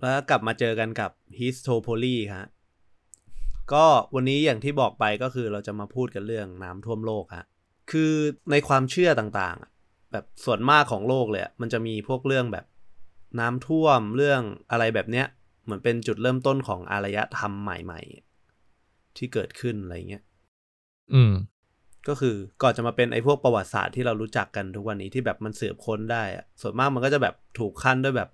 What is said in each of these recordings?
แล้วกลับมาเจอกันกับ Histopoly ฮะก็วันนี้อย่างที่บอกไปก็คือเราจะมาพูดกันเรื่องน้ำท่วมโลกฮะคือในความเชื่อต่างๆแบบส่วนมากของโลกเลยมันจะมีพวกเรื่องแบบน้ำท่วมเรื่องอะไรแบบเนี้ย เหมือนเป็นจุดเริ่มต้นของอารยธรรมใหม่ๆ ที่เกิดขึ้นอะไรเงี้ย อืม ก็คือก่อนจะมาเป็นไอ้พวกประวัติศาสตร์ที่เรารู้จักกันทุกวันนี้ที่แบบมันเสืบค้นได้ส่วนมากมันก็จะแบบถูกขั้นด้วยแบบ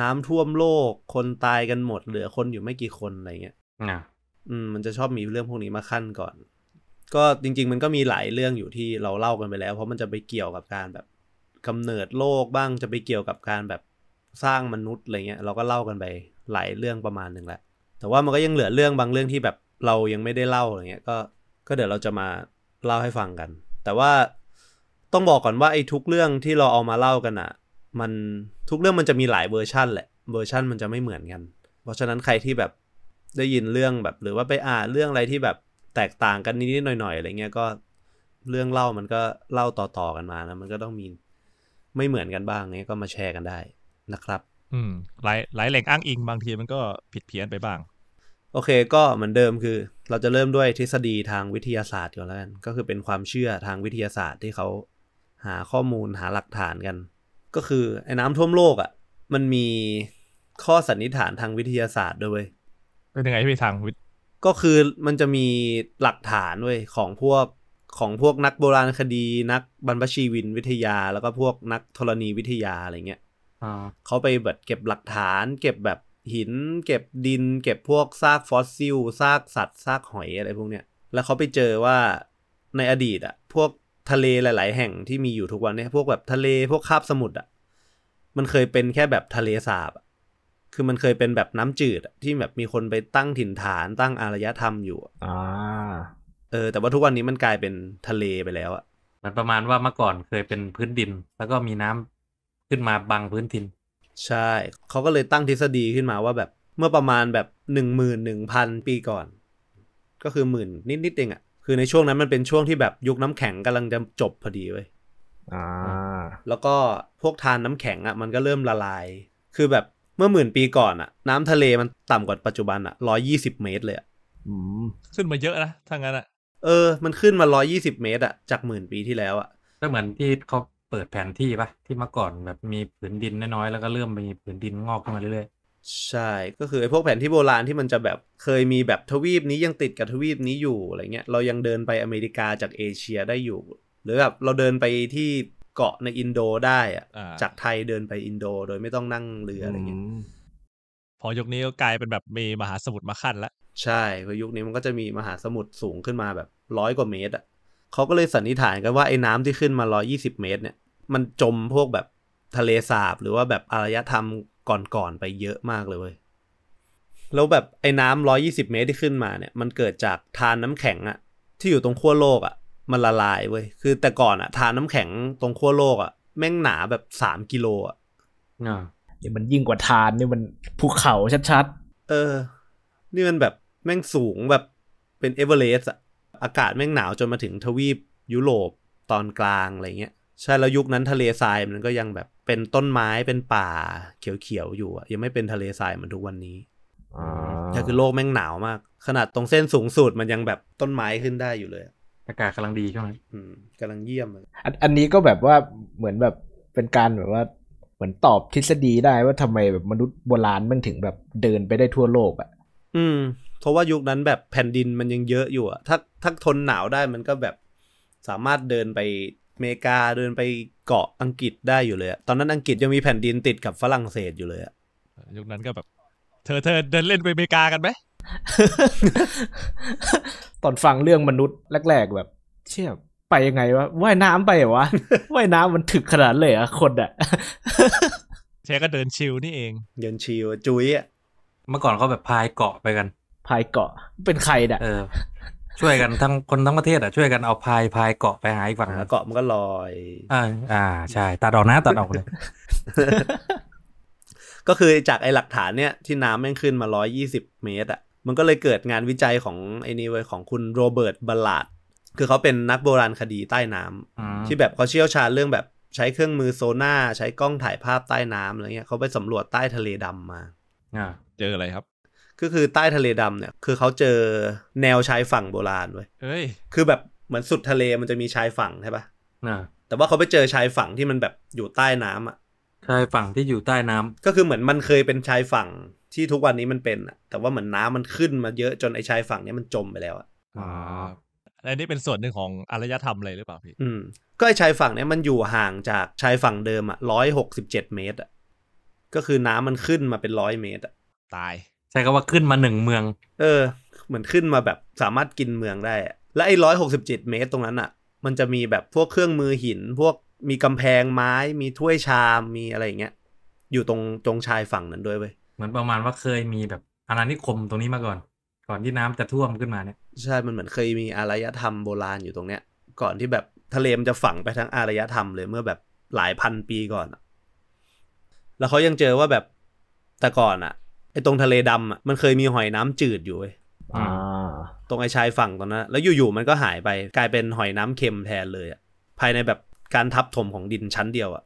น้ำท่วมโลกคนตายกันหมดเหลือคนอยู่ไม่กี่คนอะไรเงี้ยอืมมันจะชอบมีเรื่องพวกนี้มาขั้นก่อน ก็จริงๆ มันก็มีหลายเรื่องอยู่ที่เราเล่ากันไปแล้ว เพราะมันจะไปเกี่ยวกับการแบบกำเนิดโลกบ้างจะไปเกี่ยวกับการแบบสร้างมนุษย์อะไรเงี้ยเราก็เล่ากันไปหลายเรื่องประมาณหนึ่งแหละแต่ว่ามันก็ยังเหลือเรื่องบางเรื่องที่แบบเรายังไม่ได้เล่าอะไรเงี้ยก็ ก็เดี๋ยวเราจะมาเล่าให้ฟังกัน แต่ว่า ต้องบอกก่อนว่าไอ้ทุกเรื่องที่เราเอามาเล่ากันอะมันทุกเรื่องมันจะมีหลายเวอร์ชันแหละเวอร์ชันมันจะไม่เหมือนกัน เพราะฉะนั้นใครที่แบบได้ยินเรื่องแบบหรือว่าไปอ่านเรื่องอะไรที่แบบแตกต่างกันนิดๆหน่อย ๆ อะไรเงี้ยก็เรื่องเล่ามันก็เล่าต่อๆกันมานะมันก็ต้องมีไม่เหมือนกันบ้างเงี้ยก็มาแชร์กันได้นะครับ อืมหลายหลายแหล่งอ้างอิงบางทีมันก็ผิดเพี้ยนไปบ้าง โอเค ก็เหมือนเดิมคือ เราจะเริ่มด้วยทฤษฎีทางวิทยาศาสตร์ก่อนแล้วกันก็คือเป็นความเชื่อทางวิทยาศาสตร์ที่เขาหาข้อมูลหาหลักฐานกันก็คือไอ้น้ำท่วมโลกอะ่ะ มันมีข้อสันนิษฐานทางวิทยาศาสตร์ด้วยเว้ยเป็นยังไงพี่ทางวิทย์ก็คือมันจะมีหลักฐานเว้ยของพวกของพวกนักโบราณคดี นักบรรพชีวินวิทยาแล้วก็พวกนักธรณีวิทยาอะไรเงี้ยเขาไปแบบเก็บหลักฐาน เก็บแบบหิน เก็บดิน เก็บพวกซากฟอสซิลซากสัตว์ซากหอยอะไรพวกเนี้ยแล้วเขาไปเจอว่าในอดีตอะพวกทะเลหลาย ๆ แห่งที่มีอยู่ทุกวันเนี่ยพวกแบบทะเลพวกคาบสมุทรอะมันเคยเป็นแค่แบบทะเลสาบ คือมันเคยเป็นแบบน้ำจืดที่แบบมีคนไปตั้งถิ่นฐาน ตั้งอารยธรรมอยู่อ่าเออ แต่ว่าทุกวันนี้มันกลายเป็นทะเลไปแล้วอะมันประมาณว่าเมื่อก่อนเคยเป็นพื้นดิน แล้วก็มีน้ำขึ้นมาบังพื้นดิน ใช่ เขาก็เลยตั้งทฤษฎีขึ้นมาว่าแบบเมื่อประมาณแบบหนึ่งหมื่นหนึ่งพันปีก่อน ก็คือหมื่นนิดนิดเองอะคือในช่วงนั้นมันเป็นช่วงที่แบบยุคน้ำแข็งกำลังจะจบพอดีเว้ยอแล้วก็พวกทานน้ำแข็งอ่ะมันก็เริ่มละลาย คือแบบเมื่อหมื่นปีก่อนอ่ะ น้ำทะเลมันต่ำากว่าปัจจุบันอ่ะร้อยี่สิบเมตรเลยอ่ะขึ้นมาเยอะนะทางนั้นอ่ะเออ มันขึ้นมาร้อยี่สิบเมตรอ่ะจากหมื่นปีที่แล้วอ่ะก็เหมือนที่เขาเปิดแผนที่ปะที่เมื่อก่อนแบบมีผืนดินน้อยๆแล้วก็เริ่มมีผืนดินงอกขึ้นมาเรื่อยๆใช่ ก็คือไอ้พวกแผนที่โบราณที่มันจะแบบเคยมีแบบทวีปนี้ยังติดกับทวีปนี้อยู่อะไรเงี้ยเรายังเดินไปอเมริกาจากเอเชียได้อยู่หรือแบบเราเดินไปที่เกาะในอินโดได้อะจากไทยเดินไปอินโดโดยไม่ต้องนั่งเรืออะไรอย่างเงี้ยพอยุคนี้ก็กลายเป็นแบบมีมหาสมุทรมาขั้นละใช่ พอยุคนี้มันก็จะมีมหาสมุทรสูงขึ้นมาแบบร้อยกว่าเมตร อ่ะ เขาก็เลยสันนิษฐานกันว่าไอ้น้ำที่ขึ้นมาร้อยี่สิบเมตรเนี่ย มันจมพวกแบบทะเลสาบ หรือว่าแบบอารยธรรมก่อนๆไปเยอะมากเลยเว้ยแล้วแบบไอ้น้ำร้อยี่สิบเมตรที่ขึ้นมาเนี่ย มันเกิดจากทานน้ำแข็งอะที่อยู่ตรงขั้วโลกอะมันละลายเว้ย คือแต่ก่อนอะทานน้าแข็งตรงขั้วโลกอะแม่งหนาแบบสามกิโลอะเดี๋ยวมันยิ่งกว่าทานนี่มันภูเขาชัดๆ เออ นี่มันแบบแม่งสูงแบบเป็นเอเวอเรสต์อะอากาศแม่งหนาว จนมาถึงทวีปยุโรป ตอนกลาง อะไรเงี้ย ใช่แล้วยุคนั้นทะเลทรายมันก็ยังแบบเป็นต้นไม้เป็นป่า เขียวๆ อยู่อะยังไม่เป็นทะเลทรายเหมือนทุกวันนี้แต่คือโลกแม่งหนาวมาก ขนาดตรงเส้นสูงสุดมันยังแบบต้นไม้ขึ้นได้อยู่เลยอากาศกำลังดีช่วงนั้นกำลังเยี่ยมอันอันนี้ก็แบบว่าเหมือนแบบเป็นการแบบว่าเหมือนตอบทฤษฎีได้ว่าทำไมแบบมนุษย์โบราณมันถึงแบบเดินไปได้ทั่วโลกอะ่ะอืมเพราะว่ายุคนั้นแบบแผ่นดินมันยังเยอะอยู่อะถ้าถ้าทนหนาวได้มันก็แบบสามารถเดินไปอเมริกาเดินไปเกาะอังกฤษได้อยู่เลยตอนนั้นอังกฤษยังมีแผ่นดินติดกับฝรั่งเศสอยู่เลยอะยุคนั้นก็แบบ เธอเธอเดินเล่นไปอเมริกากันไหมตอนฟังเรื่องมนุษย์แรก ๆแบบ เชี่ยไปยังไงวะว่ายน้ำไปเหรอวะว่ายน้ำมันถึกขนาดเลยอะคนอะเชก็เดินชิวนี่เองเดินชิวจุ้ยอะเมื่อก่อนเขาแบบพายเกาะไปกันพายเกาะเป็นใครเนี่ยช่วยกันทั้งคนทั้งประเทศอะช่วยกันเอาพายพายเกาะไปหาอีกฝั่งเกาะมันก็ลอยอ่าอ่า ใช่ตัดออกนะตัดออกเลย ก็คือจากไอ้หลักฐานเนี่ยที่น้ำแม่งขึ้นมาร้อยยี่สิบเมตรอะมันก็เลยเกิดงานวิจัยของไอ้นี่เว้ยของคุณโรเบิร์ต บัลลาดคือเขาเป็นนักโบราณคดีใต้น้ำที่แบบเขาเชี่ยวชาญเรื่องแบบใช้เครื่องมือโซน่าใช้กล้องถ่ายภาพใต้น้ำอะไรเงี้ยเขาไปสำรวจใต้ทะเลดำมาเจออะไรครับ ก็คือใต้ทะเลดำเนี่ย คือเขาเจอแนวชายฝั่งโบราณเว้ยเฮ้ยคือแบบเหมือนสุดทะเลมันจะมีชายฝั่งใช่ปะ่ะแต่ว่าเขาไปเจอชายฝั่งที่มันแบบอยู่ใต้น้ำอ่ะชายฝั่งที่อยู่ใต้น้ำ ก็คือเหมือนมันเคยเป็นชายฝั่งที่ทุกวันนี้มันเป็นแต่ว่าเหมือนน้ามันขึ้นมาเยอะจนไอ้ชายฝั่งนี้มันจมไปแล้วอ่ะ อ๋อันนี่เป็นส่วนหนึ่ง ของอารยธรรมเลยหรือเปล่าพี่ อืม ก็ไอ้ชายฝั่งนี้มันอยู่ห่างจากชายฝั่งเดิมอ่ะร้อยหกสิบเจ็ดเมตรอ่ะ ก็คือน้ำมันขึ้นมาเป็นร้อยเมตรอ่ะ ตาย ใช่ก็ว่าขึ้นมาหนึ่งเมือง เออ เหมือนขึ้นมาแบบสามารถกินเมืองได้ และไอ้ร้อยหกสิบเจ็ดเมตรตรงนั้นอ่ะ มันจะมีแบบพวกเครื่องมือหิน พวกมีกำแพงไม้ มีถ้วยชาม มีอะไรอย่างเงี้ย อยู่ตรงตรงชายฝั่งนั้นด้วยเว้ยเหมือนประมาณว่าเคยมีแบบอาณานิคมตรงนี้มาก่อน ก่อนที่น้ำจะท่วมขึ้นมาเนี่ยใช่ มันเหมือนเคยมีอารยธรรมโบราณอยู่ตรงเนี้ย ก่อนที่แบบทะเลมันจะฝังไปทั้งอารยธรรมเลยเมื่อแบบหลายพันปีก่อนแล้วเขายังเจอว่าแบบแต่ก่อนอะไอตรงทะเลดำอะมันเคยมีหอยน้ำจืดอยู่เว้ยตรงไอชายฝั่งตรงนั้นแล้วอยู่ๆมันก็หายไปกลายเป็นหอยน้ำเค็มแทนเลยอะภายในแบบการทับถมของดินชั้นเดียวอะ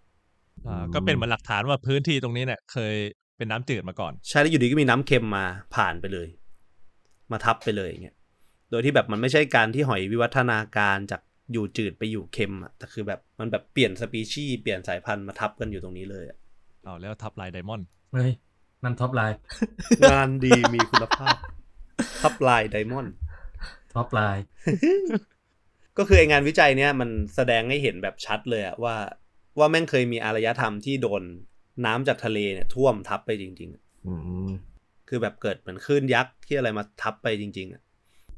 ก็เป็นเหมือนหลักฐานว่าพื้นที่ตรงนี้เนี่ย เคยเป็นน้ำจืดมาก่อน ใช่แล้วอยู่ดีก็มีน้ำเค็มมาผ่านไปเลย มาทับไปเลยอย่างเงี้ยโดยที่แบบมันไม่ใช่การที่หอยวิวัฒนาการจากอยู่จืดไปอยู่เค็มอ่ะแต่คือแบบมันแบบเปลี่ยนสปีชีส์เปลี่ยนสายพันธุ์มาทับกันอยู่ตรงนี้เลยอ่ะเอาแล้วทับลายไดมอนด์เฮ้ยนั่นทับลายงานดีมีคุณภาพทับลายไดมอนด์ทับลายก็คือไองานวิจัยเนี้ย มันแสดงให้เห็นแบบชัดเลยอะว่าว่าแม่งเคยมีอารยธรรมที่โดนน้ำจากทะเลเนี่ยท่วมทับไปจริงๆอืคือแบบเกิด เหมือนคลื่นยักษ์ที่อะไรมาทับไปจริง ๆ อ่ะ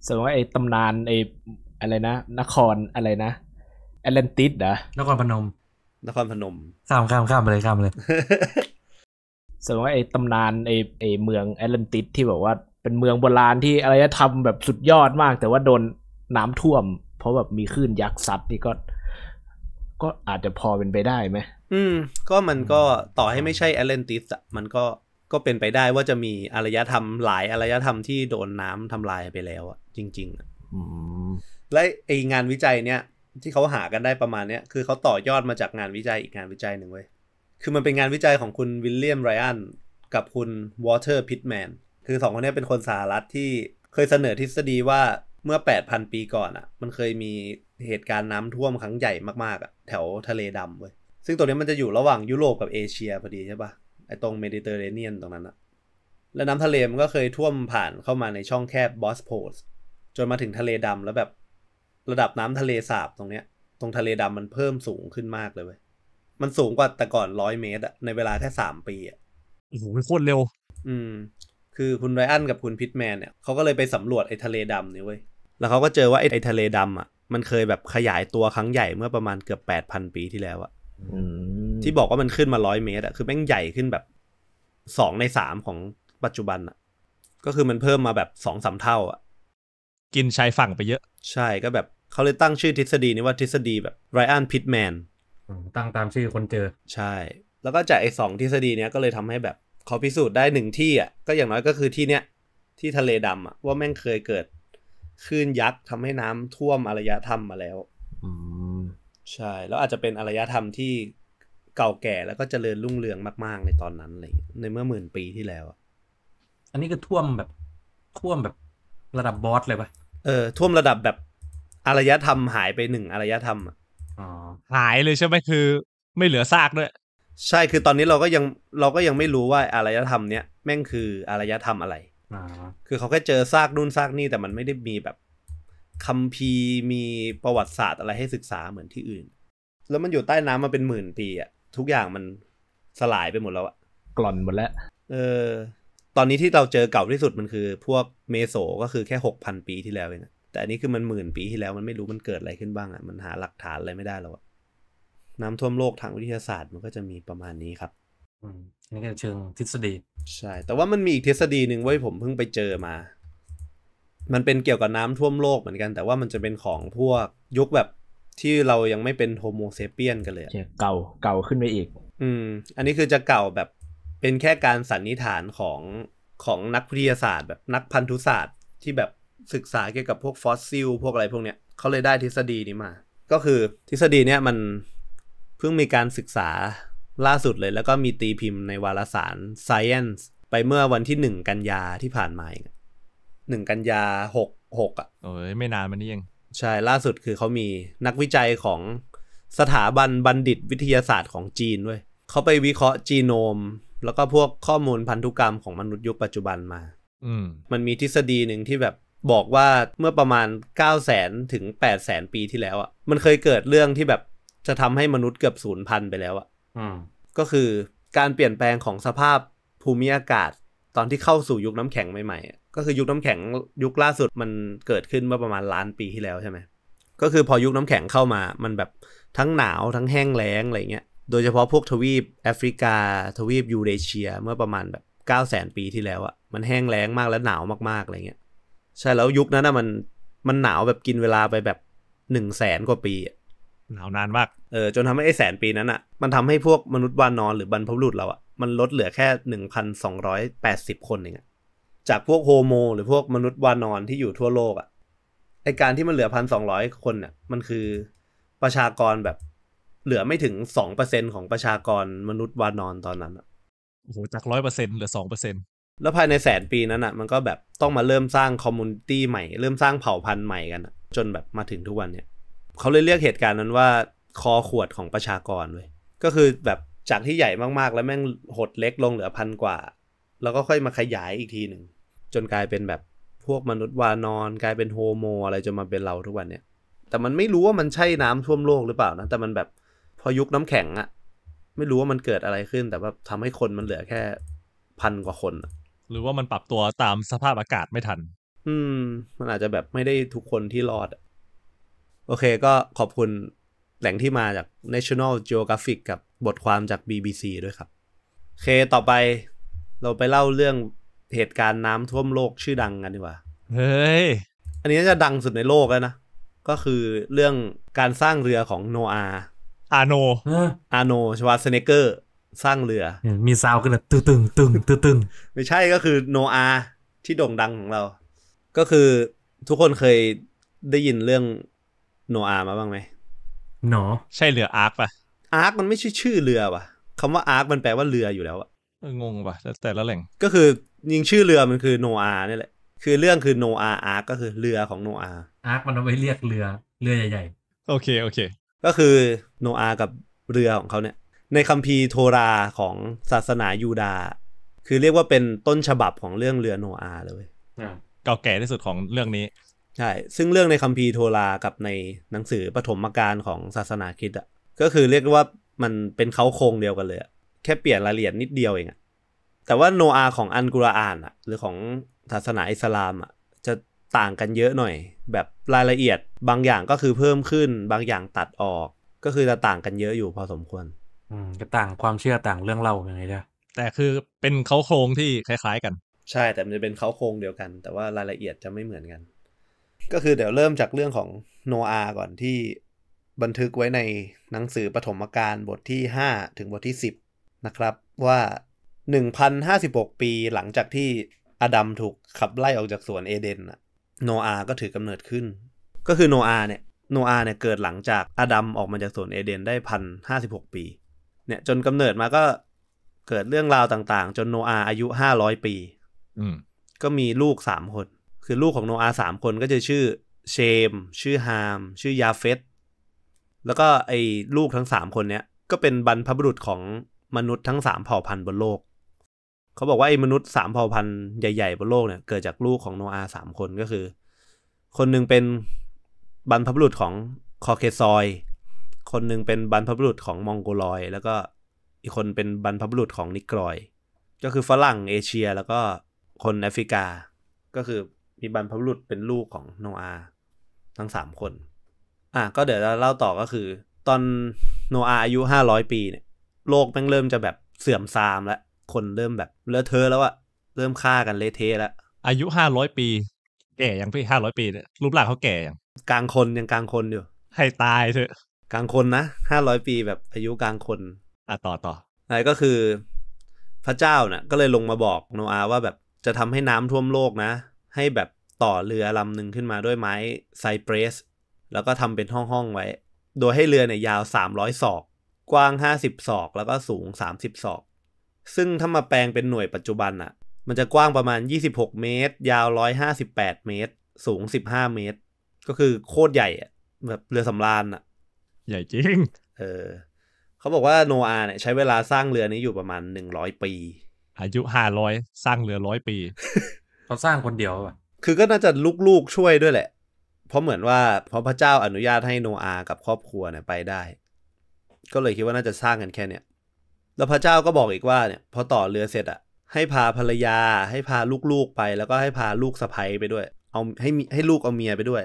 แสดงว่าไอ้ตำนานไอ้อะไรนะ นครอะไรนะแอตแลนติสเหรอ นครพนม นครพนมข้ามข้ามข้ามไปเลยข้ามเลย แสดงว่าไอ้ตำนานไอ้ไอ้เมืองแอตแลนติสที่แบบว่าเป็นเมืองโบราณที่อะไรธรรมแบบสุดยอดมาก แต่ว่าโดนน้ำท่วม เพราะแบบมีคลื่นยักษ์ซัดนี่ก็ก็อาจจะพอเป็นไปได้ไหม อืม ก็มันก็ต่อให้ไม่ใช่แอตแลนติสอะมันก็ ก็เป็นไปได้ว่าจะมีอารยธรรมหลายอารยธรรมที่โดนน้ำทำลายไปแล้วอะจริง ๆอะและไองานวิจัยเนี้ยที่เขาหากันได้ประมาณเนี้ย คือเขาต่อยอดมาจากงานวิจัยอีกงานวิจัยหนึ่งเว้ย คือมันเป็นงานวิจัยของคุณวิลเลียมไรอันกับคุณวอเตอร์พิทแมน คือสองคนนี้เป็นคนสหรัฐที่เคยเสนอทฤษฎีว่าเมื่อ 8,000 ปีก่อนอะ่ะ มันเคยมีเหตุการณ์น้ำท่วมครั้งใหญ่มากๆอะ่ะแถวทะเลดำเว้ยซึ่งตรงนี้มันจะอยู่ระหว่างยุโรปกับเอเชีย พอดีใช่ปะไอตรงเมดิเตอร์เรเนียนตรงนั้นอะ่ะ และน้ำทะเลมันก็เคยท่วมผ่านเข้ามาในช่องแคบบอสโพสจนมาถึงทะเลดำแล้วแบบระดับน้ำทะเลสาบตรงเนี้ย ตรงทะเลดำมันเพิ่มสูงขึ้นมากเลยเว้ยมันสูงกว่าแต่ก่อนร้อยเมตรอะในเวลาแค่สามปีอ่ะโอ้โหโคตรเร็ว อืมคือคุณไรอันกับคุณพิทแมนเนี่ยเขาก็เลยไปสำรวจไอ้ทะเลดำนี่เว้ยแล้วเขาก็เจอว่าไอ้ทะเลดำอ่ะมันเคยแบบขยายตัวครั้งใหญ่เมื่อประมาณเกือบแปดพันปีที่แล้วอะที่บอกว่ามันขึ้นมาร้อยเมตรอะคือแม่งใหญ่ขึ้นแบบสองในสามของปัจจุบันอะก็คือมันเพิ่มมาแบบสองสามเท่าอะกินชายฝั่งไปเยอะ ใช่ก็แบบเขาเลยตั้งชื่อทฤษฎีนี้ว่าทฤษฎีแบบไรอันพิทแมนตั้งตามชื่อคนเจอ ใช่ แล้วก็จากไอ้สองทฤษฎีเนี้ยก็เลยทำให้แบบเขาพิสูจน์ได้หนึ่งที่อะก็อย่างน้อยก็คือที่เนี้ยที่ทะเลดำอะว่าแม่งเคยเกิดคลื่นยักษ์ทำให้น้ำท่วมอารยธรรมมาแล้วใช่ แล้วอาจจะเป็นอารยธรรมที่เก่าแก่แล้วก็เจริญรุ่งเรืองมาก ๆ ในตอนนั้นเลย ในเมื่อหมื่นปีที่แล้วอันนี้ก็ท่วมแบบ ท่วมแบบระดับบอสเลยปะเออท่วมระดับแบบอารยธรรมหายไปหนึ่งอารยธรรมอ๋อหายเลยใช่ไหมคือ ไม่เหลือซากด้วยใช่คือตอนนี้เราก็ยังเราก็ยังไม่รู้ว่าอารยธรรมเนี้ยแม่งคือ อารยธรรมอะไรคือเขาแค่เจอซากนู่นซากนี่แต่มันไม่ได้มีแบบคัมภีร์มีประวัติศาสตร์อะไรให้ศึกษาเหมือนที่อื่น แล้วมันอยู่ใต้น้ำมาเป็นหมื่นปีอะ ทุกอย่างมันสลายไปหมดแล้วอะกล่อนหมดแล้ว เออ ตอนนี้ที่เราเจอเก่าที่สุดมันคือ พวกเมโสก็คือแค่หกพันปีที่แล้วเองแต่อันนี้คือมันหมื่นปีที่แล้ว มันไม่รู้มันเกิดอะไรขึ้นบ้างอะมันหาหลักฐานอะไรไม่ได้แล้วอะน้ำท่วมโลกทางวิทยาศาสตร์ มันก็จะมีประมาณนี้ครับอืมันนี้ก็เชิง ทฤษฎี ใช่ แต่ว่ามันมีอีกทฤษฎีหนึ่งไว้ผมเพิ่งไปเจอมา มันเป็นเกี่ยวกับน้ำท่วมโลกเหมือนกัน แต่ว่ามันจะเป็นของพวกยุคแบบที่เรายังไม่เป็นโฮโมเซเปียนกันเลยเก่าเก่าขึ้นไปอีก อืม อันนี้คือจะเก่าแบบเป็นแค่การสันนิษฐานของของนักวิทยาศาสตร์ แบบนักพันธุศาสตร์ ที่แบบศึกษาเกี่ยวกับพวกฟอสซิลพวกอะไร พวกเนี้ยเขาเลยได้ทฤษฎีนี้มา ก็คือทฤษฎีเนี้ยมันเพิ่งมีการศึกษาล่าสุดเลย แล้วก็มีตีพิมพ์ในวารสาร Science ไปเมื่อวันที่หนึ่งกันยาที่ผ่านมาหนึ่งกันยาหกหกอ่ะ โอ้ย ไม่นานมานี้ยัง ใช่ ล่าสุดคือเขามีนักวิจัยของสถาบันบัณฑิตวิทยาศาสตร์ของจีนด้วยเขาไปวิเคราะห์จีโนม แล้วก็พวกข้อมูลพันธุกรรมของมนุษย์ยุคปัจจุบันมา อืม มันมีทฤษฎีหนึ่งที่แบบบอกว่าเมื่อประมาณเก้าแสนถึงแปดแสนปีที่แล้วอ่ะ มันเคยเกิดเรื่องที่แบบจะทำให้มนุษย์เกือบศูนย์พันไปแล้วอ่ะก็คือการเปลี่ยนแปลงของสภาพภูมิอากาศตอนที่เข้าสู่ยุคน้ำแข็งใหม่ๆก็คือยุคน้ำแข็ง ยุคล่าสุดมันเกิดขึ้นเมื่อประมาณล้านปีที่แล้วใช่ไหม ก็คือพอยุคน้ำแข็งเข้ามา มันแบบทั้งหนาวทั้งแห้งแล้งอะไรเงี้ยโดยเฉพาะพวกทวีปแอฟริกา ทวีปยูเรเชียเมื่อประมาณแบบ 9 0 0แสนปีที่แล้วอะมันแห้งแล้งมากและหนาวมากๆอะไรเงี้ย ใช่แล้วยุคนั้นอะมันมันหนาวแบบกินเวลาไปแบบ1น0 0 0แสนกว่าปีหนาวนานมาก เออจนทำให้ไอ้แสนปีนั้นอะ่ะ มันทำให้พวกมนุษย์วานนอนหรือบรรพบุรุษเราอะ่ะ มันลดเหลือแค่หนึ่งพันสองร้อยแปดสิบคนเองอะจากพวกโฮโม หรือพวกมนุษย์วานนอนที่อยู่ทั่วโลกอะ่ะ ไอการที่มันเหลือพันสองร้อยคนเนี่ย มันคือประชากรแบบเหลือไม่ถึงสองเปอร์เซ็นของประชากรมนุษย์วานอนตอนนั้นโอ้โห จากร้อยเปอร์เซ็นเหลือสองเปอร์เซ็นแล้วภายในแสนปีนั้นอ่ะ มันก็แบบต้องมาเริ่มสร้างคอมมูนิตี้ใหม่ เริ่มสร้างเผ่าพันธุ์ใหม่กันจนแบบมาถึงทุกวันเนี่ยเขาเลยเรียกเหตุการณ์นั้นว่าคอขวดของประชากรเว้ย ก็คือแบบจากที่ใหญ่มากๆแล้วแม่งหดเล็กลงเหลือพันกว่า แล้วก็ค่อยมาขยายอีกทีหนึ่งจนกลายเป็นแบบพวกมนุษย์วานอนกลายเป็นโฮโม อะไรจนมาเป็นเราทุกวันเนี่ยแต่มันไม่รู้ว่ามันใช่น้ำท่วมโลกหรือเปล่านะแต่มันแบบพอยุคน้ำแข็งอะไม่รู้ว่ามันเกิดอะไรขึ้น แต่ว่าทำให้คนมันเหลือแค่พันกว่าคน หรือว่ามันปรับตัวตามสภาพอากาศไม่ทัน อืม มันอาจจะแบบไม่ได้ทุกคนที่รอดอะโอเคก็ขอบคุณแหล่งที่มาจาก National Geographic กับบทความจาก BBC ด้วยครับ เคต่อไปเราไปเล่าเรื่องเหตุการณ์น้ำท่วมโลกชื่อดังกันดีกว่า เฮ้ย อันนี้จะดังสุดในโลกแล้วนะ ก็คือเรื่องการสร้างเรือของโนอา อาโน อาโนชวาสเนเกอร์ สร้างเรือ มีซาวกันแบบตึง ตึงตึงตึงตึง ไม่ใช่ก็คือโนอา ที่โด่งดังของเรา ก็คือทุกคนเคยได้ยินเรื่องโนอามาบ้างไหมหนอใช่ เรืออาร์คปะอาร์คมันไม่ใช่ชื่อเรือวะคำว่าอาร์คมันแปลว่าเรืออยู่แล้วอะงงปะแต่ละแหล่งก็คือยิงชื่อเรือมันคือโนอาเนี่ยแหละ คือเรื่องคือโนอาอาร์คก็คือเรือของโนอาอาร์คมันเอาไว้เรียกเรือเรือใหญ่ๆโอเคโอเค ก็คือโนอากับเรือของเขาเนี่ย ในคัมภีร์โทราของศาสนายูดาคือเรียกว่าเป็นต้นฉบับของเรื่องเรือโนอาเลยเก่าแก่ที่ สุดของเรื่องนี้ใช่ ซึ่งเรื่องในคัมภีร์โทรากับในหนังสือปฐมกาลของศาสนาคริสต์อ่ะ ก็คือเรียกว่ามันเป็นเขาโครงเดียวกันเลย แค่เปลี่ยนรายละเอียดนิดเดียวเองอะแต่ว่าโนอาของอันกุรอานอ่ะ หรือของศาสนาอิสลามอ่ะจะต่างกันเยอะหน่อย แบบรายละเอียดบางอย่างก็คือเพิ่มขึ้นบางอย่างตัดออก ก็คือจะต่างกันเยอะอยู่พอสมควร อืมก็ต่างความเชื่อต่างเรื่องเล่าอย่างไรจ้ะแต่คือเป็นเขาโครงที่คล้าย ๆกัน ใช่แต่มันจะเป็นเขาโครงเดียวกัน แต่ว่ารายละเอียดจะไม่เหมือนกันก็คือเดี๋ยวเริ่มจากเรื่องของโนอาก่อนที่บันทึกไว้ในหนังสือปฐมกาลบทที่ 5 ถึงบทที่ 10 นะครับว่า1,056 ปีหลังจากที่อดัมถูกขับไล่ออกจากสวนเอเดนโนอา ก็ถือกำเนิดขึ้น ก็คือโนอาเนี่ยโนอาเนี่ยเกิดหลังจากอดัมออกมาจากสวนเอเดนได้พันห้าสิบหกปีเนี่ยจนกำเนิดมาก็เกิดเรื่องราวต่างๆ จนโนอาอายุห้าร้อยปีอืก็มีลูกสามคนคือลูกของโนอาสามคนก็จะชื่อเชม ชื่อฮาม ชื่อยาเฟตแล้วก็ไอ้ลูกทั้งสามคนเนี้ยก็เป็นบรรพบุรุษของมนุษย์ทั้งสามเผ่าพันธุ์บนโลกเขาบอกว่าไอ้มนุษย์สามเผ่าพันธุ์ใหญ่ ๆบนโลกเนี่ยเกิดจากลูกของโนอาสามคนก็คือ คนหนึ่งเป็นบรรพบุรุษของคอเคซอย คนหนึ่งเป็นบรรพบุรุษของมองโกลอย แล้วก็อีกคนเป็นบรรพบุรุษของนิกรอย ก็คือฝรั่งเอเชีย แล้วก็คนแอฟริกาก็คือมีบรรพบุรุษเป็นลูกของโนอาทั้งสามคน อ่ะก็เดี๋ยวเราเล่าต่อก็คือ ตอนโนอาอายุห้าร้อยปี เนี่ย โลกแม่งเริ่มจะแบบเสื่อมทราม แล้ว คนเริ่มแบบเลอะเทอะแล้วอะเริ่มฆ่ากันเลเทแล้วอายุห้าร้อยปี แก่ยังพี่ห้าร้อยปีเนี่ย รูปร่างเขาแก่ยังกลางคนยังกลางคนอยู่ให้ตายเถอะกลางคนนะห้าร้อยปีแบบอายุกลางคนอ่ะต่อต่อ อะไรก็คือ พระเจ้าเนะ่ยก็เลยลงมาบอกโนอาว่าแบบจะทำให้น้ำท่วมโลกนะให้แบบต่อเรือลำหนึ่งขึ้นมาด้วยไม้ไซเปรสแล้วก็ทำเป็นห้อง ๆ ไว้ โดยให้เรือเนี่ยยาว 300ศอก กว้าง 50ศอก แล้วก็สูง 30ศอก ซึ่งถ้ามาแปลงเป็นหน่วยปัจจุบันอะมันจะกว้างประมาณ 26 เมตร ยาว 158 เมตร สูง 15 เมตร ก็คือโคตรใหญ่อะแบบเรือสำราญอ่ะ ใหญ่จริง เออเขาบอกว่าโนอาเนี่ยใช้เวลาสร้างเรือนี้อยู่ประมาณ100 ปี อายุ500สร้างเรือ100ปีเขาสร้างคนเดียวป่ะ คือก็น่าจะลูกๆช่วยด้วยแหละ เพราะเหมือนว่าเพราะพระเจ้าอนุญาตให้โนอากับครอบครัวเนี่ยไปได้ ก็เลยคิดว่าน่าจะสร้างกันแค่เนี่ยแล้วพระเจ้าก็บอกอีกว่าเนี่ย พอต่อเรือเสร็จอ่ะ ให้พาภรรยา ให้พาลูกๆไป แล้วก็ให้พาลูกสะใภ้ไปด้วย เอาให้มีให้ลูกเอาเมียไปด้วย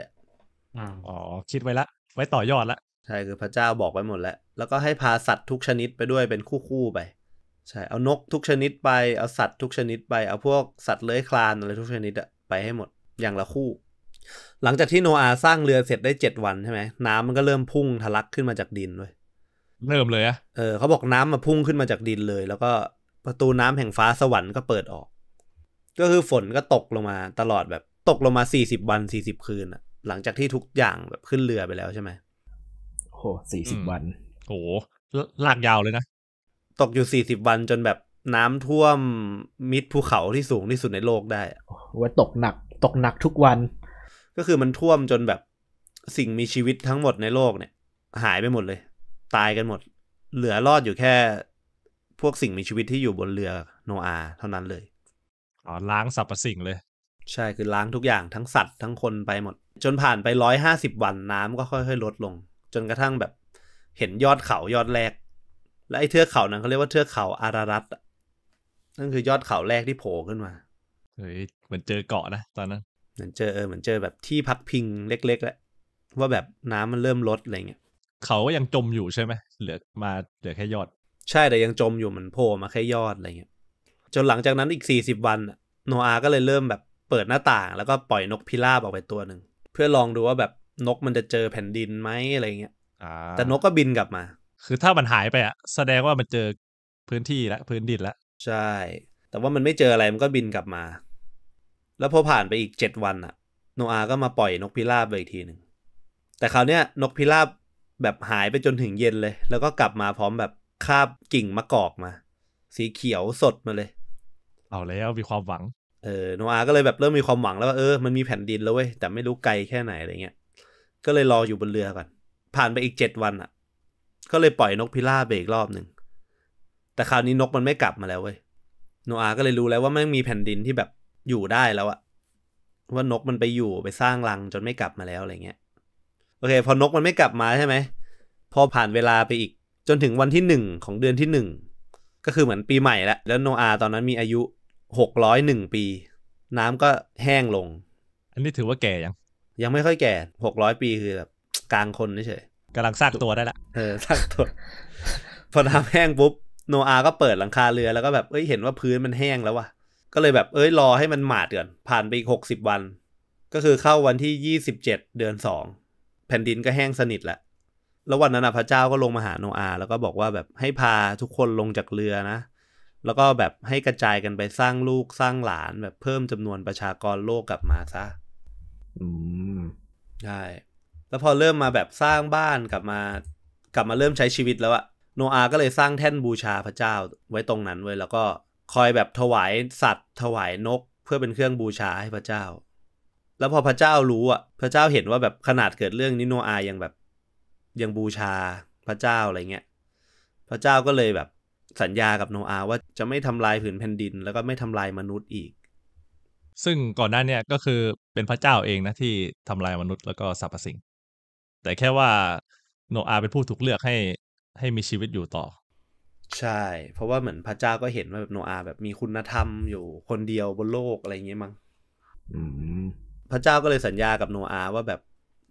อ๋อคิดไว้ละ ไว้ต่อยอดละ ใช่คือพระเจ้าบอกไว้หมดแล้ว แล้วก็ให้พาสัตว์ทุกชนิดไปด้วยเป็นคู่ๆไปใช่เอานกทุกชนิดไปเอาสัตว์ทุกชนิดไปเอาพวกสัตว์เลื้อยคลานอะไรทุกชนิดอะไปให้หมดอย่างละคู่ หลังจากที่โนอาสร้างเรือเสร็จได้เจ็ดวันใช่ไหมน้ำมันก็เริ่มพุ่งทะลักขึ้นมาจากดินเลยเริ่มเลยอะเออเขาบอกน้ำมาพุ่งขึ้นมาจากดินเลย แล้วก็ประตูน้ำแห่งฟ้าสวรรค์ก็เปิดออก ก็คือฝนก็ตกลงมา ตลอดแบบตกลงมาสี่สิบวันสี่สิบคืนอะหลังจากที่ทุกอย่างแบบขึ้นเรือไปแล้วใช่ไหมโอ้สี่สิบวัน โอ้หลากยาวเลยนะตกอยู่สสี่ิบวันจนแบบน้ำท่วมมิดภูเขาที่สูงที่สุดในโลกได้ว่าตกหนักตกหนักทุกวัน ก็คือมันท่วมจนแบบสิ่งมีชีวิตทั้งหมดในโลกเนี่ย หายไปหมดเลย ตายกันหมด เหลือรอดอยู่แค่ พวกสิ่งมีชีวิตที่อยู่บนเรือโนอาเท่านั้นเลย อ๋อล้างสรรพสิ่งเลย ใช่คือล้างทุกอย่างทั้งสัตว์ทั้งคนไปหมด จนผ่านไปร้อยห้าสิบวันน้ำก็ค่อย ๆลดลง จนกระทั่งแบบเห็นยอดเขายอดแรกและไอ้เทือกเขานั้นเขาเรียกว่าเทือกเขาอารารัต นั่นคือยอดเขาแรกที่โผล่ขึ้นมาเฮ้ยเหมือนเจอเกาะนะตอนนั้น เหมือนเจอเออเหมือนเจอแบบที่พักพิงเล็กๆและ ว่าแบบน้ำมันเริ่มลดอะไรเงี้ย เขาก็ยังจมอยู่ใช่ไหมเหลือมาเหลือแค่ยอด ใช่ แต่ยังจมอยู่เหมือนโผล่มาแค่ยอดอะไรเงี้ยจนหลังจากนั้นอีกสี่สิบวัน โนอา ก็เลยเริ่มแบบเปิดหน้าต่าง แล้วก็ปล่อยนกพิราบออกไปตัวหนึ่งเพื่อลองดูว่าแบบนกมันจะเจอแผ่นดินไหมอะไรเงี้ยแต่นกก็บินกลับมาคือถ้ามันหายไปอะแสดงว่ามันเจอพื้นที่ละพื้นดินละใช่ แต่ว่ามันไม่เจออะไรมันก็บินกลับมา แล้วพอผ่านไปอีกเจ็ดวันอะโนอาก็มาปล่อยนกพิราบไปอีกทีหนึ่งแต่คราวเนี้ยนกพิราบแบบหายไปจนถึงเย็นเลย แล้วก็กลับมาพร้อมแบบคาบกิ่งมะกอกมา สีเขียวสดมาเลย เอาแล้วมีความหวัง เออโนอาก็เลยแบบเริ่มมีความหวังแล้วว่าเออ มันมีแผ่นดินแล้วเว้ยแต่ไม่รู้ไกลแค่ไหนอะไรเงี้ย ก็เลยรออยู่บนเรือก่อนผ่านไปอีกเจ็ดวันอะก็เลยปล่อยนกพิราบไกรอบหนึ่ง แต่คราวนี้นกมันไม่กลับมาแล้วเว้ย โนอาก็เลยรู้แล้วว่าม่มีแผ่นดินที่แบบอยู่ได้แล้วอะว่านกมันไปอยู่ไปสร้างรัง จนไม่กลับมาแล้วอะไรเงี้ย โอเค พอนกมันไม่กลับมาใช่ไหม พอผ่านเวลาไปอีก จนถึงวันที่หนึ่งของเดือนที่หนึ่ง ก็คือเหมือนปีใหม่แล้วแล้วโนอาตอนนั้นมีอายุหกร้อยหนึ่งปี น้ำก็แห้งลง อันนี้ถือว่าแก่ยัง ยังไม่ค่อยแก่หกร้อยปีคือแบบกลางคนเฉยกำลังสร้างตัวได้ละ เออสร้างตัว พอน้ำแห้งปุ๊บ โนอา ก็เปิดหลังคาเรือ แล้วก็แบบเอ้ยเห็นว่าพื้นมันแห้งแล้วว่ะ ก็เลยแบบ เอ้ยรอให้มันหมาดก่อนผ่านไปอีกหกสิบวัน ก็คือเข้าวันที่ยี่สิบเจ็ดเดือนสองแผ่นดินก็แห้งสนิทและ แล้ววันนั้นพระเจ้าก็ลงมาหาโนอา แล้วก็บอกว่าแบบให้พาทุกคนลงจากเรือนะ แล้วก็แบบให้กระจายกันไปสร้างลูกสร้างหลาน แบบเพิ่มจำนวนประชากรโลกกลับมาซะอืมใช่แล้วพอเริ่มมาแบบสร้างบ้านกลับมากลับมาเริ่มใช้ชีวิตแล้วอะโนอาก็เลยสร้างแท่นบูชาพระเจ้าไว้ตรงนั้นไว้แล้วก็คอยแบบถวายสัตว์ ถวายนก เพื่อเป็นเครื่องบูชาให้พระเจ้า แล้วพอพระเจ้ารู้อะพระเจ้าเห็นว่าแบบขนาดเกิดเรื่องนี้โนอายังแบบยังบูชาพระเจ้าอะไรเงี้ยพระเจ้าก็เลยแบบสัญญากับโนอาว่าจะไม่ทำลายผืนแผ่นดิน แล้วก็ไม่ทำลายมนุษย์อีก ซึ่งก่อนหน้าเนี่ยก็คือเป็นพระเจ้าเองนะที่ทำลายมนุษย์แล้วก็สรรพสิ่งแต่แค่ว่าโนอาเป็นผู้ถูกเลือกให้ ให้มีชีวิตอยู่ต่อ ใช่ เพราะว่าเหมือนพระเจ้าก็เห็นว่าแบบโนอาแบบมีคุณธรรมอยู่คนเดียวบนโลกอะไรเงี้ยมั้งพระเจ้าก็เลยสัญญากับโนอาว่าแบบ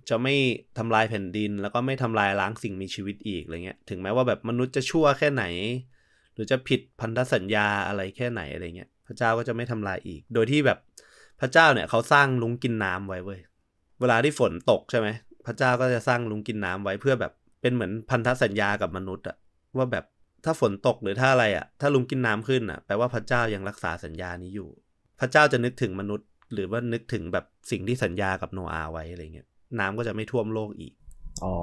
จะไม่ทำลายแผ่นดินแล้วก็ไม่ทำลายล้างสิ่งมีชีวิตอีกอะไรเงี้ยถึงแม้ว่าแบบมนุษย์จะชั่วแค่ไหน หรือจะผิดพันธสัญญาอะไรแค่ไหนอะไรเงี้ยพระเจ้าก็จะไม่ทำลายอีก โดยที่แบบพระเจ้าเนี่ยเขาสร้างลุงกินน้ำไว้เว้ยเวลาที่ฝนตกใช่ไหมพระเจ้าก็จะสร้างลุงกินน้ำไว้เพื่อแบบเป็นเหมือนพันธสัญญากับมนุษย์อะว่าแบบถ้าฝนตกหรือถ้าอะไรอะถ้าลุงกินน้ำขึ้นอะแปลว่าพระเจ้ายังรักษาสัญญานี้อยู่ พระเจ้าจะนึกถึงมนุษย์ หรือว่านึกถึงแบบสิ่งที่สัญญากับโนอาไว้อะไรเงี้ยน้ำก็จะไม่ท่วมโลกอีกอ๋อ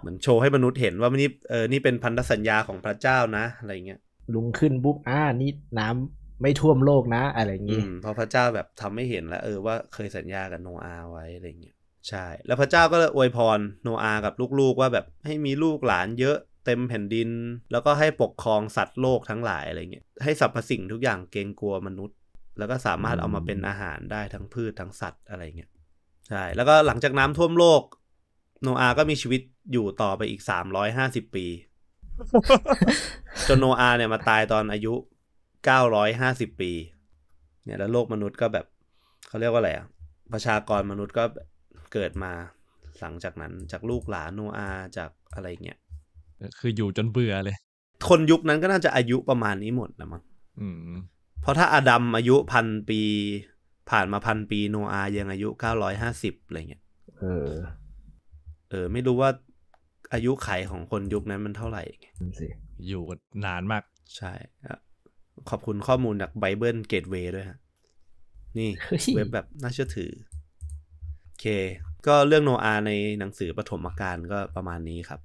เหมือนโชว์ให้มนุษย์เห็นว่านี่เออนี่เป็นพันธสัญญาของพระเจ้านะอะไรเงี้ย ลุงขึ้นปุ๊บอ่านี่น้ำไม่ท่วมโลกนะอะไรอย่างี้เพราะพระเจ้าแบบทำให้เห็นแล้ว เออว่าเคยสัญญากับโนอาไว้อะไรเงี้ยใช่ แล้วพระเจ้าก็อวยพรโนอากับลูกๆว่าแบบ ให้มีลูกหลานเยอะ เต็มแผ่นดิน แล้วก็ให้ปกครองสัตว์โลกทั้งหลายอะไรเงี้ย ให้สรรพสิ่งทุกอย่างเกรงกลัวมนุษย์ แล้วก็สามารถเอามาเป็นอาหารได้ทั้งพืชทั้งสัตว์อะไรเงี้ย ใช่ แล้วก็หลังจากน้ำท่วมโลก โนอาก็มีชีวิตอยู่ต่อไปอีกสามร้อยห้าสิบปี จนโนอาเนี่ยมาตายตอนอายุเก้าร้อยห้าสิบปี เนี่ยแล้วโลกมนุษย์ก็แบบเขาเรียกว่าอะไรอะประชากรมนุษย์ก็เกิดมาหลังจากนั้นจากลูกหลานโนอาจากอะไรเงี้ย คืออยู่จนเบื่อเลยคนยุคนั้นก็น่าจะอายุประมาณนี้หมดแล้วมั้งเพราะถ้าอาดัมอายุพันปี ผ่านมาพันปีโนอายังอายุเก้าร้อยห้าสิบอะไรเงี้ย เออ เออ ไม่รู้ว่าอายุไขของคนยุคนั้นมันเท่าไหร่อยู่นานมาก ใช่ ขอบคุณข้อมูลจากไบเบิลเกตเวย์ด้วยฮะ นี่เว็บแบบน่าเชื่อถือโอเคก็เรื่องโนอาในหนังสือปฐมกาลก็ประมาณนี้ครับ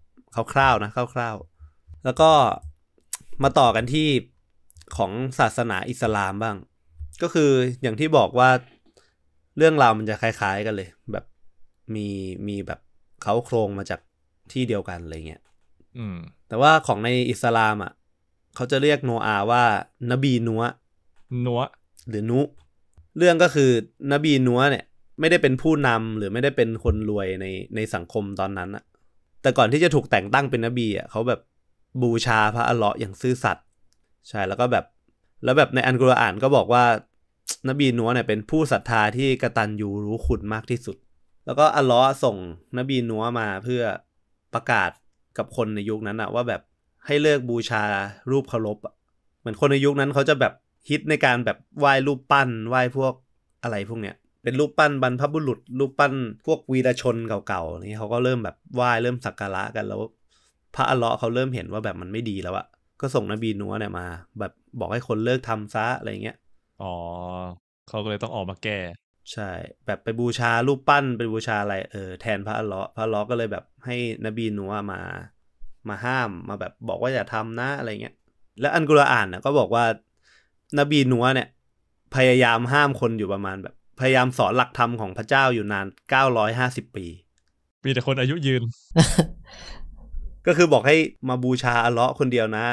คร่าวๆนะคร่าว ๆ แล้วก็มาต่อกันที่ของศาสนาอิสลามบ้าง ก็คืออย่างที่บอกว่าเรื่องราวมันจะคล้าย ๆ กันเลย แบบมีมีแบบเขาโครงมาจากที่เดียวกันอะไรเงี้ยแต่ว่าของในอิสลาม อ่ะเขาจะเรียกโนอาว่า นบีนัวนัวหรือนุ เรื่องก็คือนบีนัวเนี่ยไม่ได้เป็นผู้นำหรือไม่ได้เป็นคนรวยในในสังคมตอนนั้นอะแต่ก่อนที่จะถูกแต่งตั้งเป็นนบีอะเขาแบบบูชาพระอัลเลาะห์อย่างซื่อสัตย์ใช่ แล้วก็แบบแล้วแบบในอันกุรอานก็บอกว่า นบีนัวเนี่ยเป็นผู้ศรัทธาที่กระตันยูรู้คุณมากที่สุด แล้วก็อัลเลาะห์ส่งนบีนัวมาเพื่อประกาศกับคนในยุคนั้นอะว่าแบบให้เลิกบูชารูปเคารพ เหมือนคนในยุคนั้นเขาจะแบบฮิตในการแบบไหว้รูปปั้นไหว้พวกอะไรพวกเนี้ยเป็นรูปปั้นบรรพบุรุษรูปปั้นพวกวีรชนเก่าๆนี่เขาก็เริ่มแบบไหว้เริ่มสักการะกันแล้ว พระอเลาะ์เขาเริ่มเห็นว่าแบบมันไม่ดีแล้วอะก็ส่งนบีนัวเนี่ยมา แบบบอกให้คนเลิกทำซะอะไรเงี้ยอ๋อเขาก็เลยต้องออกมาแก้ใช่ แบบไปบูชารูปปั้นไปบูชาอะไร เออแทนพระอเลาะ์พระอเลาะ์ก็เลยแบบให้นบีนัวมา มาห้ามมาแบบบอกว่าอย่าทำนะอะไรเงี้ยแล้วอันกุรอานเนี่ยก็บอกว่า นบีนัวเนี่ย พยายามห้ามคนอยู่ประมาณแบบพยายามสอนหลักธรรมของพระเจ้าอยู่นาน 950 ปี มีแต่คนอายุยืน ก็คือบอกให้มาบูชาอัลเลาะห์คนเดียวนะ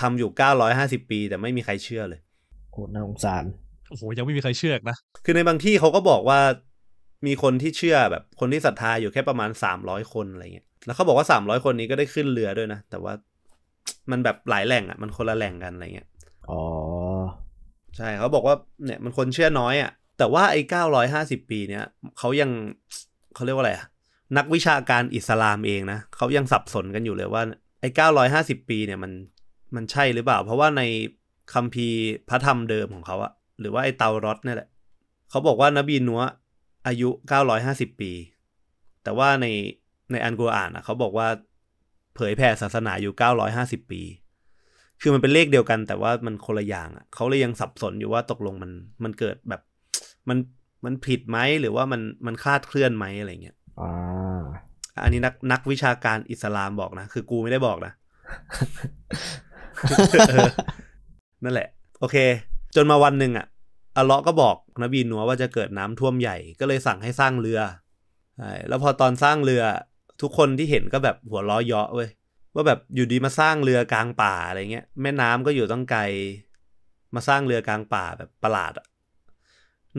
ทำอยู่ 950 ปีแต่ไม่มีใครเชื่อเลยโหน่าสงสาร โอ้โหยังไม่มีใครเชื่อนะ คือในบางที่เขาก็บอกว่ามีคนที่เชื่อแบบคนที่ศรัทธาอยู่แค่ประมาณ 300 คนอะไรเงี้ย แล้วเขาบอกว่า 300 คนนี้ก็ได้ขึ้นเรือด้วยนะ แต่ว่ามันแบบหลายแหล่งอะ่ะ มันคนละแหล่งกันอะไรเงี้ย อ๋อ ใช่เขาบอกว่าเนี่ย มันคนเชื่อน้อยอะ่ะแต่ว่าไอ้ 950 ปีเนี้ยเขายังเขาเรียกว่าอะไรอะนักวิชาการอิสลามเองนะเขายังสับสนกันอยู่เลยว่าไอ้950ปีเนี่ยมันมันใช่หรือเปล่า เพราะว่าในคัมภีร์พระธรรมเดิมของเขาอะหรือว่าไอ้เตารอดนี่แหละเขาบอกว่านบีนัวอายุ 950 ปี แต่ว่าในในอันกุรอานอะเขาบอกว่า เผยแผ่ศาสนาอยู่ 950 ปี คือมันเป็นเลขเดียวกันแต่ว่ามันคนละอย่างอะเขาเลยยังสับสนอยู่ว่าตกลงมันมันเกิดแบบมันมันผิดไหมหรือว่ามันมันคลาดเคลื่อนไหมอะไรเงี้ย อ่า อันนี้นักนักวิชาการอิสลามบอกนะ คือกูไม่ได้บอกนะ นั่นแหละ โอเค จนมาวันหนึ่งอ่ะอเลาะก็บอกนบีนัวว่าจะเกิดน้ำท่วมใหญ่ก็เลยสั่งให้สร้างเรือใช่แล้วพอตอนสร้างเรือทุกคนที่เห็นก็แบบหัวล้อเยาะเว้ยว่าแบบอยู่ดีมาสร้างเรือกลางป่าอะไรเงี้ยแม่น้ำก็อยู่ตั้งไกลมาสร้างเรือกลางป่าแบบประหลาดอะ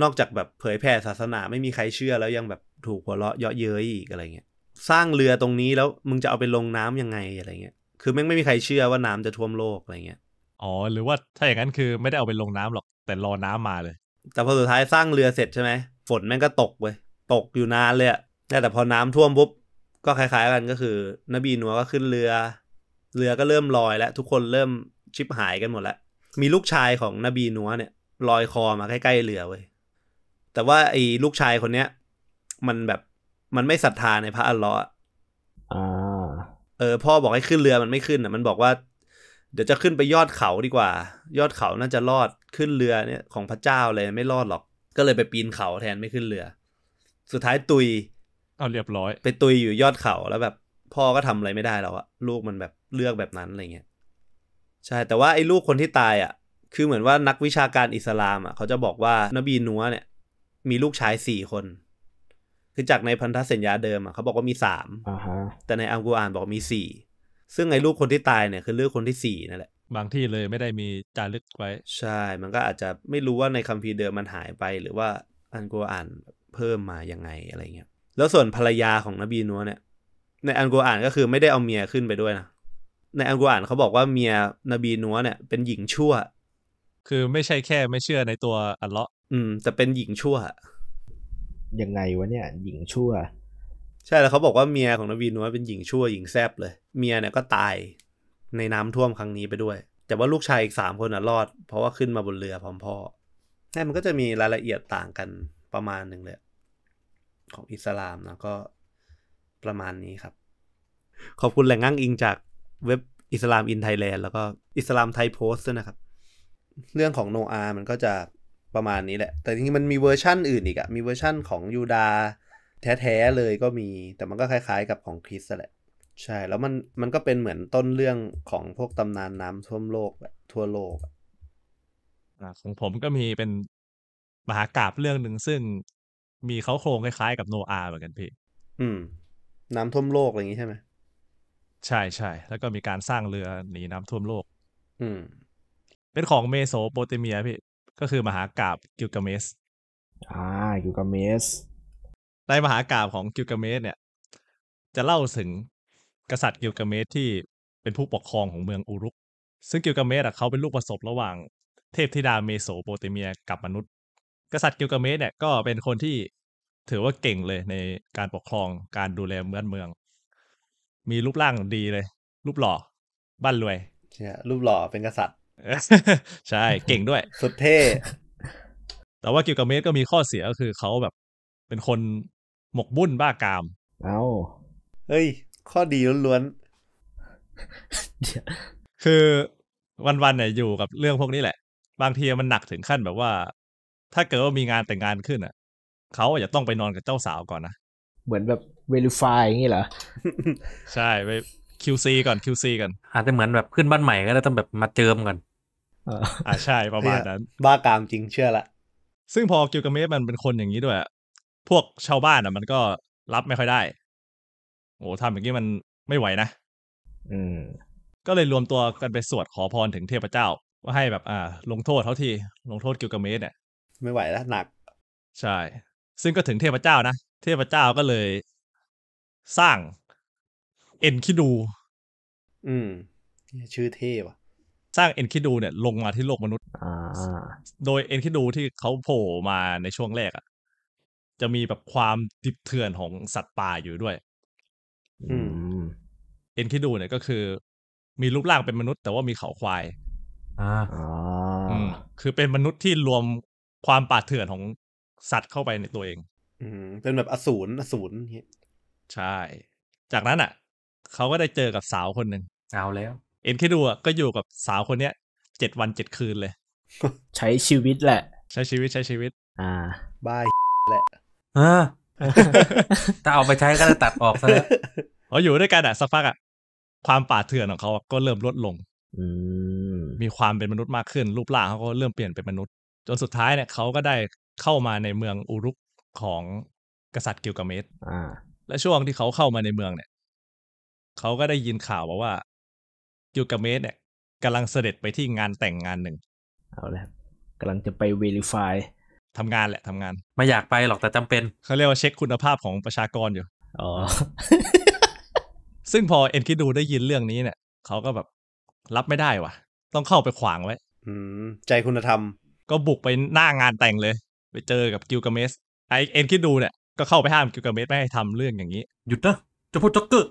นอกจากแบบเผยแผ่ศาสนาไม่มีใครเชื่อแล้วยังแบบถูกหัวเราะเยาะเย้ยอีกอะไรเงี้ยสร้างเรือตรงนี้แล้วมึงจะเอาไปลงน้ํำยังไงอะไรเงี้ยคือแม่งไม่มีใครเชื่อว่าน้ำจะท่วมโลกอะไรเงี้ยอ๋อหรือว่าถ้าอย่างนั้นคือไม่ได้เอาไปลงน้ำหรอกแต่รอน้ำมาเลย แต่พอสุดท้ายสร้างเรือเสร็จใช่ไหมฝนแม่งก็ตกเว้ยตกอยู่นานเลยอะแต่พอน้ำท่วมปุ๊บก็คล้ายๆกันก็คือ นบีนัวก็ขึ้นเรือเรือก็เริ่มลอยแล้วทุกคนเริ่มชิบหายกันหมดแล้วมีลูกชายของนบีนัวเนี่ยลอยคอมาใกล้ๆเรือเว้ยแต่ว่าไอ้ลูกชายคนเนี้ยมันแบบมันไม่ศรัทธาในพระอัลลอฮ์เออพ่อบอกให้ขึ้นเรือมันไม่ขึ้นอ่ะ มันบอกว่า เดี๋ยวจะขึ้นไปยอดเขาดีกว่า ยอดเขาน่าจะรอดขึ้นเรือเนี่ยของพระเจ้าเลยไม่รอดหรอก ก็เลยไปปีนเขาแทนไม่ขึ้นเรือ สุดท้ายตุยเอาเรียบร้อย ไปตุยอยู่ยอดเขาแล้วแบบพ่อก็ทำอะไรไม่ได้แล้วอะลูกมันแบบเลือกแบบนั้นอะไรเงี้ยใช่ แต่ว่าไอ้ลูกคนที่ตายอะคือเหมือนว่านักวิชาการอิสลาม อ่ะ เขาจะบอกว่า นบีนัวเนี่ยมีลูกชายสี่คน คือจากในพันธสัญญาเดิมอ่ะเขาบอกว่ามีสามแต่ใน อัลกุรอานบอกมีสี่ซึ่งไอ้ลูกคนที่ตายเนี่ยคือลูกคนที่สี่นั่นแหละ บางที่เลยไม่ได้มีจารึกไว้ ใช่ มันก็อาจจะไม่รู้ว่าในคัมภีร์เดิมมันหายไป หรือว่า อัลกุรอานเพิ่มมายังไง อะไรเงี้ย แล้วส่วนภรรยาของนบีนัวเนี่ย ใน อัลกุรอานก็คือไม่ได้เอาเมียขึ้นไปด้วยนะในอัลกุรอานเขาบอกว่าเมียนบีนัวเนี่ยเป็นหญิงชั่ว คือไม่ใช่แค่ไม่เชื่อในตัวอัลเลาะอืมแต่เป็นหญิงชั่ว ยังไงวะเนี่ยหญิงชั่ว ใช่แล้วเขาบอกว่าเมียของนวีนว่าเป็นหญิงชั่วหญิงแซบเลยเมียเนี่ยก็ตายในน้ำท่วมครั้งนี้ไปด้วย แต่ว่าลูกชายอีกสามคนนะรอดเพราะว่าขึ้นมาบนเรือ พร้อมพ่อแน่มันก็จะมีรายละเอียดต่างกันประมาณหนึ่งเลย ของอิสลามนะก็ประมาณนี้ครับ ขอบคุณแหล่งอ้างอิงจากเว็บอิสลามอินไทยแลนด์แล้วก็อิสลามไทยโพสต์นะครับ เรื่องของโนอา์มันก็จะประมาณนี้แหละแต่จริงๆมันมีเวอร์ชั่นอื่นอีกอะมีเวอร์ชั่นของยูดา แท้ๆเลยก็มีแต่มันก็คล้ายๆ กับของคริสแหละใช่ แล้วมันมันก็เป็นเหมือนต้นเรื่องของพวกตำนานน้ำท่วมโลกแบบทั่วโลกอ่ของผมก็มีเป็นมหากราบเรื่องหนึ่งซึ่งมีเขาโครงคล้ายๆ กับโนอาเหมือนกันพี่อืม น้ำท่วมโลกอะไรอย่างนี้ใช่ไหมใช่ใช่แล้วก็มีการสร้างเรือหนีน้ำท่วมโลก อืม เป็นของเมโสโปเตเมียพี่ก็คือมหากราบกิลกาเมสอ่ากิลกาเมสในมหากราบของกิลกาเมสเนี่ย จะเล่าถึงกษัตริย์กิลกาเมสที่เป็นผู้ปกครองของเมืองอูรุกซึ่งกิลกาเมสอ่ะเขาเป็นลูกผสมระหว่างเทพธิดาเมโสโปเตเมียกับมนุษย์ กษัตริย์กิลกาเมสเนี่ยก็เป็นคนที่ถือว่าเก่งเลยในการปกครองการดูแลเมืองเมือง มีรูปร่างดีเลย รูปหล่อบ้านรวยใช่รูปหล่อเป็นกษัตริย์ใช่เก่งด้วย สุดเท่ แต่ว่ากิลกาเมสก็มีข้อเสียก็คือเขาแบบเป็นคนหมกบุ่นบ้ากาม เอาเฮ้ย ข้อดีล้วนๆคือวันๆเนี่ยอยู่กับเรื่องพวกนี้แหละ บางทีมันหนักถึงขั้นแบบว่า ถ้าเกิดว่ามีงานแต่งงานขึ้นอ่ะเขาอาจจะต้องไปนอนกับเจ้าสาวก่อนนะเหมือนแบบเวลิฟายอย่างนี้เหรอ ใช่ไป QC ก่อน QC ก่อนอาจจะเหมือนแบบขึ้นบ้านใหม่ก็ ต้องแบบมาเจิมก่อนอ่าใช่ ประมาณนั้นบ้ากามจริงเชื่อละ ซึ่งพอกิลกาเมสมันเป็นคนอย่างนี้ด้วยพวกชาวบ้านอ่ะมันก็รับไม่ค่อยได้โอ้ทำอย่างนี้มันไม่ไหวนะอืม ก็เลยรวมตัวกันไปสวดขอพรถึงเทพเจ้า ว่าให้แบบอ่า ลงโทษเขาทีลงโทษกิลกาเมสเนี่ยไม่ไหวแล้วหนัก ใช่ ซึ่งก็ถึงเทพเจ้านะเทพเจ้าก็เลยสร้างเอ็นคิดู อืมชื่อเทพอ่ะสร้างเอ็นคิดูเนี่ยลงมาที่โลกมนุษย์ โดยเอ็นคิดูที่เขาโผล่มาในช่วงแรกอะ่ะจะมีแบบความดิบเถื่อนของสัตว์ป่าอยู่ด้วยเอ็นคิดูเนี่ยก็คือ มีรูปร่างเป็นมนุษย์แต่ว่ามีเขาควาย อ่าคือเป็นมนุษย์ที่รวมความป่าเถื่อนของสัตว์เข้าไปในตัวเอง อืมเป็นแบบอสูรอสูรใช่ จากนั้นอ่ะเขาก็ได้เจอกับสาวคนหนึ่งเอาแล้วเอ็นแค่ดูอ่ะก็อยู่กับสาวคนเนี้ยเจ็ดวันเจ็ดคืนเลย ใช้ชีวิตแหละ ใช้ชีวิตใช้ชีวิต อ่าบายแหละอ่าถ้าเอาไปใช้ ก็จะตัดออกซะแล้วพออยู่ด้วยกันอ่ะสักพักอ่ะความป่าเถื่อนของเขา ก็เริ่มลดลงมีความเป็นมนุษย์มากขึ้น รูปร่างเขาก็เริ่มเปลี่ยนเป็นมนุษย์ จนสุดท้ายเนี่ยเขาก็ได้เข้ามาในเมืองอุรุกของกษัตริย์กิลกาเมสและช่วงที่เขาเข้ามาในเมืองเนี่ยเขาก็ได้ยินข่าวอกว่ากิลกาเมสเนี่ยกำลังเสด็จไปที่งานแต่งงานหนึ่ง เอาละกำลังจะไปเวลิฟายทำงานแหละทำงาน ไม่อยากไปหรอกแต่จำเป็น เขาเรียกว่าเช็คคุณภาพของประชากรอยู่ อ๋อ ซึ่งพอเอ็นคิดดูได้ยินเรื่องนี้เนี่ย เขาก็แบบรับไม่ได้วะต้องเข้าไปขวางไว้ใจคุณธรรม ก็บุกไปหน้างานแต่งเลย ไปเจอกับกิลกาเมสไอเอ็นคิดดูเนี่ย ก็เข้าไปห้ามกิลกาเมสไม่ให้ทำเรื่องอย่างนี้ หยุดนะจะพูดจ็อกเกอร์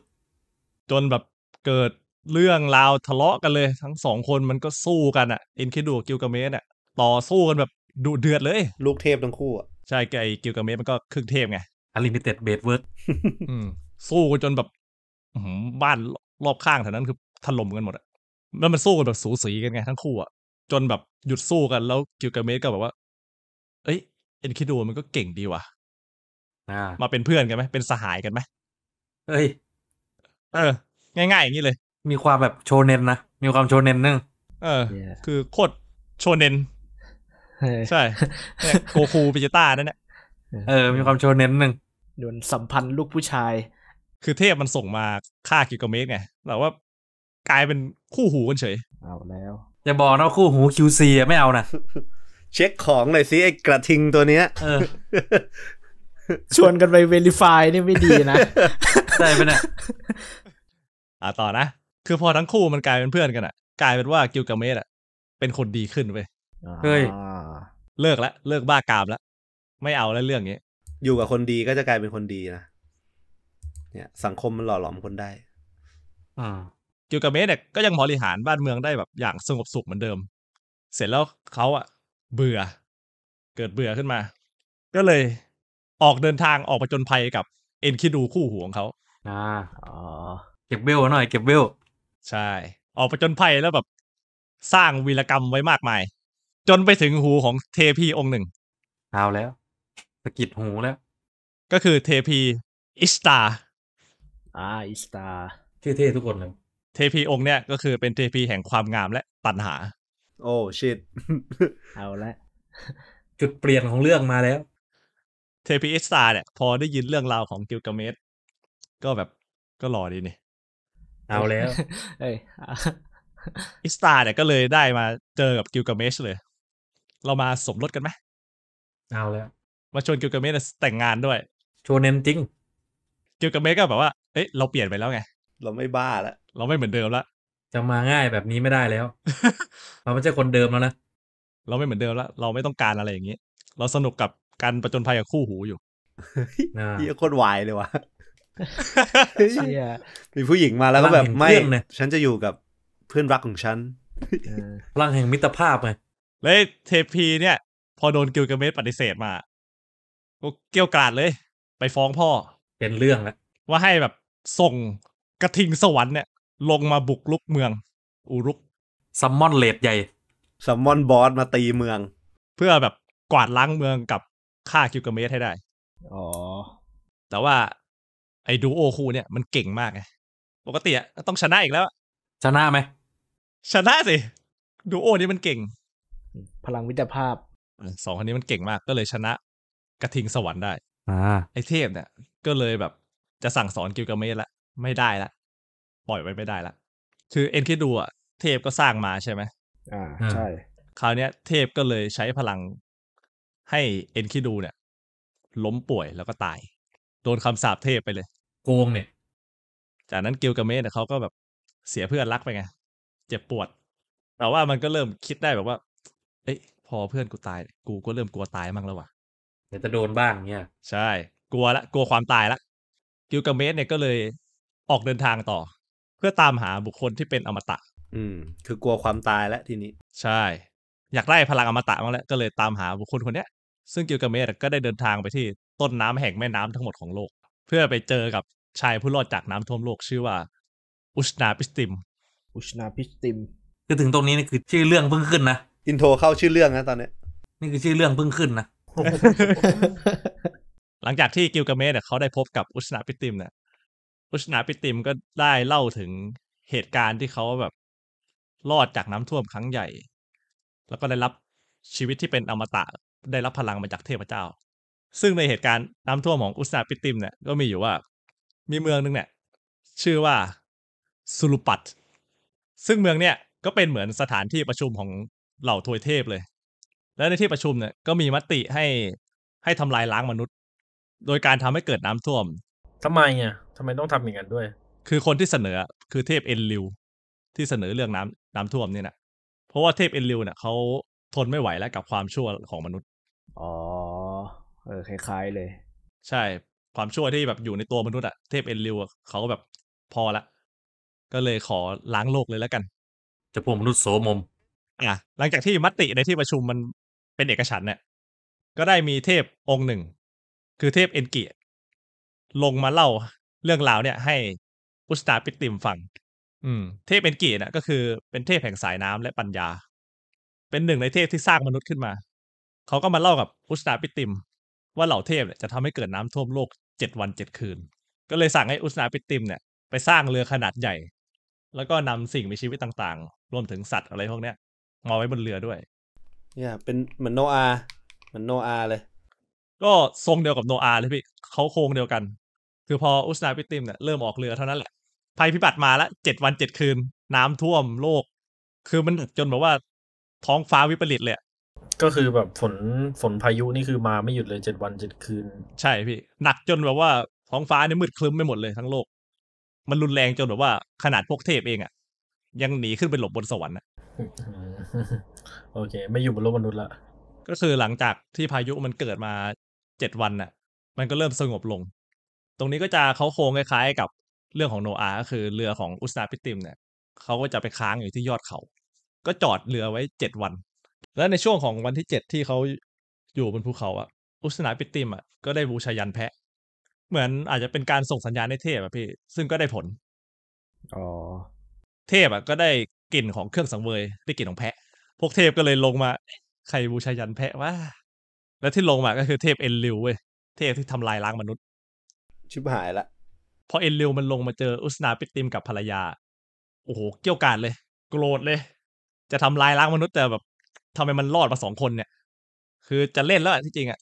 จนแบบเกิดเรื่องราวทะเลาะกันเลย ทั้งสองคนมันก็สู้กันอะเอ็นคิดูกิลกาเมส่ย ต่อสู้กันแบบดุเดือดเลย ลูกเทพทั้งคู่อะใช่ไกกิลกาเมสมันก็ครึ่งเทพไงอลิมิเต็ดเบสเวิร์กสู้กันจนแบบบ้านรอบข้างแถวนั้น คือถล่มกันหมดอะแล้วมันสู้กันแบบสูสีกันไงทั้งคู่อะจนแบบหยุดสู้กันแล้วกิลกาเมสก็แบบว่า เอ้ย เอ็นคิดูมันก็เก่งดีว่ะมาเป็นเพื่อนกันไหมเป็นสหายกันไหมเอ้ย เออ ง่ายๆอย่างนี้เลยมีความแบบโชเนนนะ มีความโชเนนนึง เออ คือโคตรโชเนนใช่โกคูปิจิต้านั่นแหละเออ มีความโชเนนนึงโดนสัมพันธ์ลูกผู้ชาย คือเทพมันส่งมาฆ่ากิโกเมกไงเราว่ากลายเป็นคู่หูกันเฉย เอาแล้วอย่าบอกนะคู่หู QC ไม่เอานะเช็คของหน่อยสิไอ้กระทิงตัวเนี้ยชวนกันไปเวลิฟายนี่ไม่ดีนะได้ไหมเนี่ยอ่าต่อนะคือพอทั้งคู่มันกลายเป็นเพื่อนกันอะกลายเป็นว่ากิลกาเมสอะเป็นคนดีขึ้นเว้ยเฮ้ยเลิกละเลิกบ้ากามละไม่เอาแล้วเรื่องนี้อยู่กับคนดีก็จะกลายเป็นคนดีนะเนี่ยสังคมมันหล่อหลอมคนได้อ่ากิลกาเมสเนี่ยก็ยังบริหารบ้านเมืองได้แบบอย่างสงบสุขเหมือนเดิม เสร็จแล้วเขาอะเบื่อ เกิดเบื่อขึ้นมา ก็เลยออกเดินทางออกไปจนภัยกับเอ็นคิดูคู่หูของเขาอ่าอ๋อเก็บเบลหน่อย เก็บเบลใช่ออกไปจนภัยแล้วแบบสร้างวีรกรรมไว้มากมาย จนไปถึงหูของเทพีองค์หนึ่ง เอาแล้วสะกิดหูแล้ว ก็คือเทพีอิสตาอ่าอิสตาเท่ๆทุกคนเลยเทพีองค์เนี้ย ก็คือเป็นเทพีแห่งความงามและตัณหา โอ้ ชิดเอาละจุดเปลี่ยนของเรื่องมาแล้วเทพีอิสตาเนี่ย พอได้ยินเรื่องราวของกิลกาเมสก็แบบก็หล่อดีนี่เอาแล้วเอ้ยอิสตาเนี่ยก็เลยได้มาเจอกับกิลกาเมชเลย เรามาสมรสกันไหมเอาแล้ว มาชวนกิลกาเมชแต่งงานด้วยชวนเน้นจริงกิลกาเมชก็แบบว่าเอ้ยเราเปลี่ยนไปแล้วไง เราไม่บ้าละเราไม่เหมือนเดิมละจะมาง่ายแบบนี้ไม่ได้แล้ว เราไม่ใช่คนเดิมแล้วนะเราไม่เหมือนเดิมละเราไม่ต้องการอะไรอย่างนี้ เราสนุกกับการประจนภัยกับคู่หูอยู่เฮียโคตรวายเลยวะ่มีผู้หญิงมาแล้วก็แบบไม่ฉันจะอยู่กับเพื่อนรักของฉันพลังแห่งมิตรภาพไงแล้วเทพีเนี่ย พอโดนกิลกาเมสปฏิเสธมา ก็เกี่ยวกาดเลย ไปฟ้องพ่อเป็นเรื่องแล้วว่าให้แบบ ส่งกระทิงสวรรค์เนี่ย ลงมาบุกลุกเมือง อูรุก ซัมมอนเลดใหญ่ ซัมมอนบอสมาตีเมือง เพื่อแบบกวาดล้างเมืองกับฆ่ากิลกาเมสให้ได้อ๋อแต่ว่าไอ้ดูโอคูเนี่ยมันเก่งมากไง ปกติอะต้องชนะอีกแล้วชนะไหมชนะสิดูโอนี่มันเก่ง พลังวิทยภาพ สองคนนี้มันเก่งมากก็เลยชนะ กระทิงสวรรค์ได้ อ่าไอ้เทพเนี่ย ก็เลยแบบจะสั่งสอนกิลกาเมสละไม่ได้ละปล่อยไว้ไม่ได้ละคือเอ็นคิดดูอะเทพก็สร้างมาใช่ไหมอ่าใช่คราวเนี้ยเทพก็เลยใช้พลังให้เอ็นคิดดูเนี่ย ล้มป่วยแล้วก็ตายโดนคำสาปเทพไปเลยโกงเนี่ยจากนั้นกิลกาเมสเขาก็แบบเสียเพื่อนรักไปไงเจ็บปวดแต่ว่ามันก็เริ่มคิดได้แบบว่าเอ้ยพอเพื่อนกูตาย กูก็เริ่มกลัวตายมั่งแล้วว่ะเดี๋ยวจะโดนบ้างเนี่ยใช่ กลัวละกลัวความตายละกิลกาเมสเนี่ยก็เลยออกเดินทางต่อ เพื่อตามหาบุคคลที่เป็นอมตะ อืม คือกลัวความตายแล้วทีนี้ ใช่ อยากได้พลังอมตะมาแล้วก็เลยตามหาบุคคลคนเนี้ยซึ่งกิลกาเมสก็ได้เดินทางไปที่ต้นน้ำแห่งแม่น้ำทั้งหมดของโลกเพื่อไปเจอกับชายผู้รอดจากน้ำท่วมโลกชื่อว่า อุชนาพิสติม อุชนาพิสติมคือถึงตรงนี้ นี่คือชื่อเรื่องเพิ่งขึ้นนะอินโทรเข้าชื่อเรื่องนะตอนนี้นี่คือชื่อเรื่องเพิ่งขึ้นนะหลังจากที่กิลกาเมสเนี่ย เขาได้พบกับอุชนาพิสติมเนี่ยอุชนาพิสติมก็ได้เล่าถึงเหตุการณ์ที่เขาแบบรอดจากน้ำท่วมครั้งใหญ่ แล้วก็ได้รับชีวิตที่เป็นอมตะ ได้รับพลังมาจากเทพเจ้าซึ่งในเหตุการณ์น้ำท่วมของอุสนาปิติมเนี่ยก็มีอยู่ว่ามีเมืองนึงเนี่ยชื่อว่าสุลุปัตซึ่งเมืองเนี่ยก็เป็นเหมือนสถานที่ประชุมของเหล่าทวยเทพเลย แล้วในที่ประชุมเนี่ยก็มีมติให้ให้ทำลายล้างมนุษย์ โดยการทำให้เกิดน้ำท่วมทำไมอ่ะทำไมต้องทำอย่างนั้นด้วย คือคนที่เสนอคือเทพเอ็นลิวที่เสนอเรื่องน้ำน้ำท่วมนี่นะเพราะว่าเทพเอ็นลิวเนี่ยเขาทนไม่ไหวแล้วกับความชั่วของมนุษย์ อ๋อเออคล้าย ๆเลย ใช่ความชั่วที่แบบอยู่ในตัวมนุษย์อะเทพเอ็นริวเขาแบบพอละก็เลยขอล้างโลกเลยแล้วกัน จะพวกมนุษย์โสมมอ่ะหลังจากที่มติในที่ประชุมมันเป็นเอกฉันเนี่ยก็ได้มีเทพองค์หนึ่ง คือเทพเอ็นกีลงมาเล่าเรื่องราวเนี่ย ให้อุสตาปิติมฟังอืม เทพเอ็นกีเนี่ยก็คือเป็นเทพแห่งสายน้ำและปัญญา เป็นหนึ่งในเทพที่สร้างมนุษย์ขึ้นมาเขาก็มาเล่ากับอุสตาปิติมว่าเหล่าเทพเนี่ยจะทำให้เกิดน้ำท่วมโลกเจ็ดวันเจ็ดคืน ก็เลยสั่งให้อุสนาปิติมเนี่ยไปสร้างเรือขนาดใหญ่ แล้วก็นำสิ่งมีชีวิตต่างๆ รวมถึงสัตว์อะไรพวกเนี้ยมาไว้บนเรือด้วย เนี่ยเป็นเหมือนโนอา เหมือนโนอาเลย ก็ทรงเดียวกับโนอาเลยพี่เขาโครงเดียวกัน คือพออุสนาปิติมเนี่ยเริ่มออกเรือเท่านั้นแหละ ภัยพิบัติมาละเจ็ดวันเจ็ดคืนน้ำท่วมโลก คือมันจนแบบว่าท้องฟ้าวิปริตเลยก็คือแบบฝนฝนพายุนี่คือมาไม่หยุดเลยเจ็ดวันเจ็ดคืน ใช่พี่ หนักจนแบบว่า ท้องฟ้าเนี่ยมืดคลึ้มไปหมดเลยทั้งโลก มันรุนแรงจนแบบว่าขนาดพวกเทพเองอะยังหนีขึ้นไปหลบบนสวรรค์นะโอเค ไม่อยู่บนโลกมนุษย์ละก็คือหลังจากที่พายุมันเกิดมาเจ็ดวันน่ะ มันก็เริ่มสงบลง ตรงนี้ก็จะเขาโครงคล้าย ๆ กับเรื่องของโนอาก็คือเรือของอุสนาพิติม เนี่ยเขาก็จะไปค้างอยู่ที่ยอดเขา ก็จอดเรือไว้เจ็ดวันแล้วในช่วงของวันที่เจ็ดที่เขาอยู่บนภูเขาอะอุสนาปิติมอะก็ได้บูชายันแพะ เหมือนอาจจะเป็นการส่งสัญญาณให้เทพอะพี่ ซึ่งก็ได้ผลอ๋อเทพอะก็ได้กลิ่นของเครื่องสังเวยได้กลิ่นของแพะ พวกเทพก็เลยลงมาใครบูชายันแพะวะแล้วที่ลงมา ก็คือเทพเอ็นลิวเว้ยเทพที่ทำลายล้างมนุษย์ชิบหายละพอเอ็นลิวมันลงมาเจออุสนาปิติมกับภรรยา โอ้โหเกี่ยวกาดเลย โกรธเลย จะทำลายล้างมนุษย์แต่แบบทำไมมันรอดมาสองคนเนี่ย คือจะเล่นแล้วะที่จริงอะ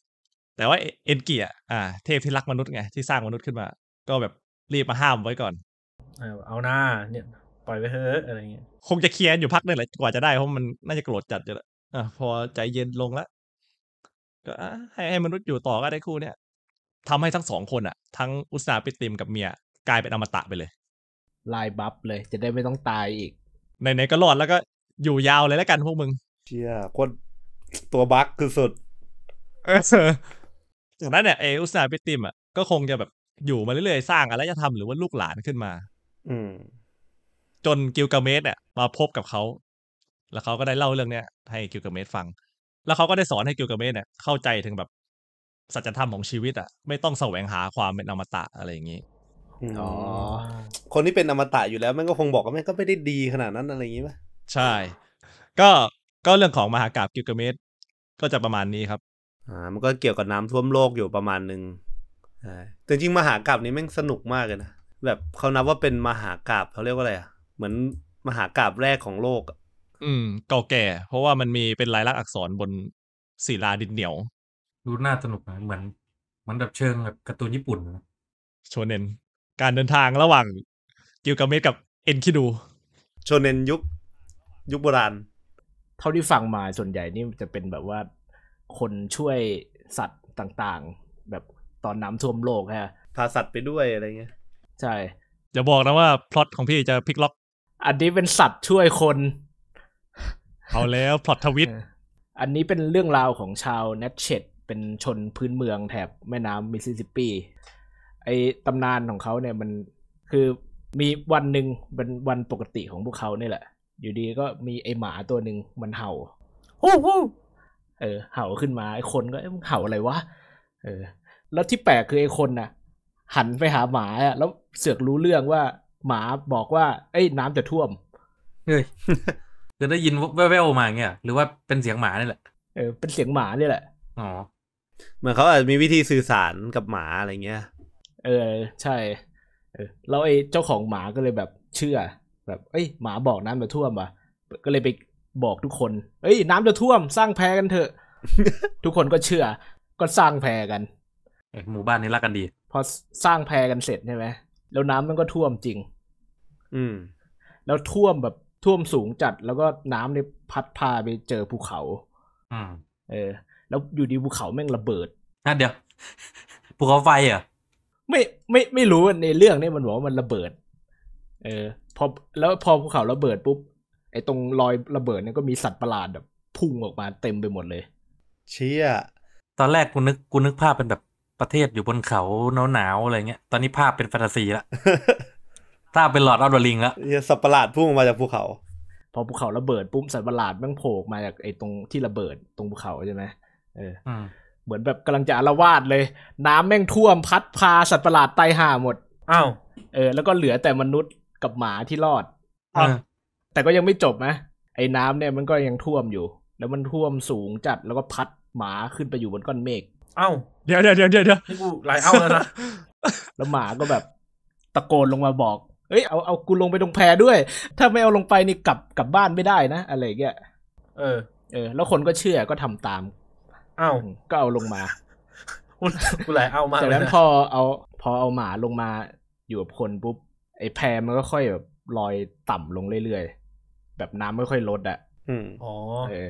แต่ว่าเอ็นเกียอ่า เทพที่รักมนุษย์ไง ที่สร้างมนุษย์ขึ้นมา ก็แบบรีบมาห้ามไว้ก่อน เอาหน้าเนี่ย ปล่อยไปเถอะอะไรเงี้ย คงจะเคลียร์อยู่พักนึงแหละ กว่าจะได้ เพราะมันน่าจะโกรธจัดอยู่ละอ่ะพอใจเย็นลงแล้วก็ให้ให้มนุษย์อยู่ต่อก็ได้คู่เนี่ยทำให้ทั้งสองคนอะทั้งอุตสาหปิติมกับเมียกลายเป็นอมตะไปเลยลายบัฟเลย จะได้ไม่ต้องตายอีกไหนๆก็รอดแล้วก็อยู่ยาวเลยแล้วกันพวกมึงเชี่ยคนตัวบั๊กคือสุดจากนั้นเนี่ยเออุสนาปิติมอ่ะก็คงจะแบบอยู่มาเรื่อยๆสร้างอะไรจะทำหรือว่าลูกหลานขึ้นมา อืจนกิลกาเมสเนี่ยมาพบกับเขา แล้วเขาก็ได้เล่าเรื่องเนี้ย ให้กิลกาเมสฟัง แล้วเขาก็ได้สอนให้กิลกาเมสเนี่ยเข้าใจถึงแบบสัจธรรมของชีวิตอ่ะไม่ต้องแสวงหาความเป็นอมตะอะไรอย่างนี้อ๋อคนที่เป็นอมตะอยู่แล้วมันก็คงบอกว่ามันก็ไม่ได้ดีขนาดนั้นอะไรอย่างนี้ไหมใช่ ก็ก็เรื่องของมหากราบกิลกเมสก็จะประมาณนี้ครับ อ่า มันก็เกี่ยวกับน้ำท่วมโลกอยู่ประมาณหนึ่งแต่จริงมหากราบนี้แม่งสนุกมากเลยนะ แบบเขานับว่าเป็นมหากราบเขาเรียกว่าอะไรอ่ะ เหมือนมหากราบแรกของโลก อืม เก่าแก่ เพราะว่ามันมีเป็นลายลักษณ์อักษรบนศิลาดินเหนียว ดูน่าสนุกนะเหมือนมันแบบเชิงแบบการ์ตูนญี่ปุ่น โชเนน การเดินทางระหว่างกิลกาเมสกับเอ็นคิดู โชเนนยุค ยุคโบราณเท่าที่ฟังมาส่วนใหญ่นี่จะเป็นแบบว่าคนช่วยสัตว์ต่างๆ แบบตอนน้ำท่วมโลกฮะพาสัตว์ไปด้วยอะไรเงี้ย ใช่จะบอกนะว่าพล็อตของพี่จะพลิกล็อก อันนี้เป็นสัตว์ช่วยคน เอาแล้วพล็อตทวิตอันนี้เป็นเรื่องราวของชาวเนชเชตเป็นชนพื้นเมืองแถบแม่น้ำมิสซิสซิปปี ไอตำนานของเขาเนี่ยมันคือมีวันหนึ่งเป็นวันปกติของพวกเขาเนี่ยแหละอยู่ดีก็มีไอหมาตัวหนึ่งมันเห่าฮู้ฮู้เออ เห่าขึ้นมาไอคนก็เห่าอะไรวะ เออ แล้วที่แปลกคือไอคนน่ะ หันไปหาหมาอ่ะแล้วเสือกรู้เรื่องว่าหมาบอกว่าเอ้ยน้ำจะท่วม เฮ้ยคือได้ยินแว่วๆมาเงี้ยหรือว่าเป็นเสียงหมานี่แหละเออเป็นเสียงหมานี่แหละอ๋อเหมือนเขาอาจมีวิธีสื่อสารกับหมาอะไรเงี้ย เออใช่ เออแล้วไอ้เจ้าของหมาก็เลยแบบ เชื่อแบบเอ้ยหมาบอกน้ำจะท่วมอ่ะก็เลยไปบอกทุกคน เอ้ยน้ำจะท่วมสร้างแพกันเถอะทุกคนก็เชื่อ ก็สร้างแพกันหมู่บ้านนี้รักกันดีพอสร้างแพกันเสร็จใช่ไหมแล้วน้ำมันก็ท่วมจริง อืม แล้วท่วมแบบท่วมสูงจัด แล้วก็น้ำเนี่ยพัดพาไปเจอภูเขา อืม เออ แล้วอยู่ดีภูเขาแม่งระเบิดั่นเดียวภูเขาไฟอ่ะไม่ไม่ไม่รู้ในเรื่องนี้มันบอกว่ามันระเบิดเออ พอแล้วพอภูเขาระเบิดปุ๊บไอ้ตรงรอยระเบิดเนี่ยก็มีสัตว์ประหลาดแบบ พุ่งออกมาเต็มไปหมดเลย เชี่ยตอนแรกกูนึกกูนึกภาพเป็นแบบประเทศอยู่บนเขาหนาวๆอะไรเงี้ยตอนนี้ภาพเป็นแฟนตาซีละภาพเป็นหลอดอัลดลิงละเียสัตว์ประหลาดพุ่งมาจากภูเขา พอภูเขาระเบิดปุ๊บสัตว์ประหลาดมันโผล่มาจากไอ้ตรงที่ระเบิดตรงภูเขาใช่ไหมเออเหมือนแบบกำลังจะอารวาดเลย น้ำแม่งท่วมพัดพาสัตว์ประหลาดตายห่าหมดอ้าว เออแล้วก็เหลือแต่มนุษย์กับหมาที่รอดอแต่ก็ยังไม่จบนะไอ้น้ำเนี่ยมันก็ยังท่วมอยู่ แล้วมันท่วมสูงจัดแล้วก็พัดหมาขึ้นไปอยู่บนก้อนเมฆ เอ้าเดี๋ยวเดี๋ยวเดี๋ยวเดี๋ยวไี้กูหลายเอ้าแล้วนะแล้วหมาก็แบบ ตะโกนลงมาบอก เอ้ยเอาเอากูลงไปตรงแพด้วย ถ้าไม่เอาลงไปนี่กลับกลับบ้านไม่ได้นะ อะไรเงี้ยเออ เออ แล้วคนก็เชื่อก็ทำตาม เอ้าก็เอาลงมากูหลายเอามาจากนั้นพอเอา พอเอาหมาลงมาอยู่กับคนปุ๊บไอ้แพมันก็ค่อยแบบลอยต่ำลงเรื่อยๆแบบน้ำไม่ค่อยลดอ่ะอ๋อเออ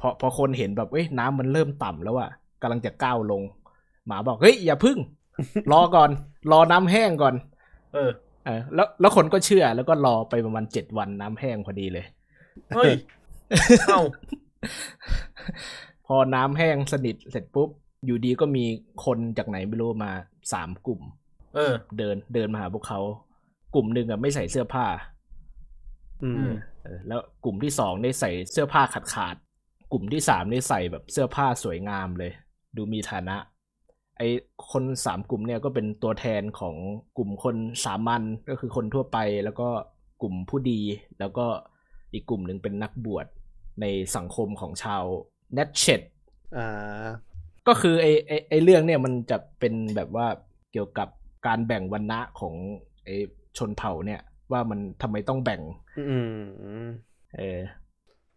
พอพอคนเห็นแบบเอ้ยน้ำมันเริ่มต่ำแล้วอ่ะกำลังจะก้าวลง หมาบอกเฮ้ยอย่าพึ่งรอก่อน รอน้ำแห้งก่อน เออเออแล้วแล้วคนก็เชื่อแล้วก็รอไปประมาณเจ็ดวันน้ำแห้งพอดีเลย เฮ้ยเอ้าพอน้ำแห้งสนิทเสร็จปุ๊บ อยู่ดีก็มีคนจากไหนไม่รู้มาสามกลุ่ม เออ เดินเดินมาหาพวกเขากลุ่มหนึ่งอ่ะไม่ใส่เสื้อผ้า อืมแล้วกลุ่มที่สองได้ใส่เสื้อผ้าขาดขาดกลุ่มที่สามได้ใส่แบบเสื้อผ้าสวยงามเลย ดูมีฐานะ ไอคนสามกลุ่มเนี่ยก็เป็นตัวแทนของกลุ่มคนสามัญก็คือคนทั่วไป แล้วก็กลุ่มผู้ดี แล้วก็อีกกลุ่มหนึ่งเป็นนักบวชในสังคมของชาวเนตเชตอ่าก็คือไอไอไอเรื่องเนี่ยมันจะเป็นแบบว่าเกี่ยวกับการแบ่งวัรณะของไอชนเผ่าเนี่ยว่ามันทำไมต้องแบ่ง อืมเออ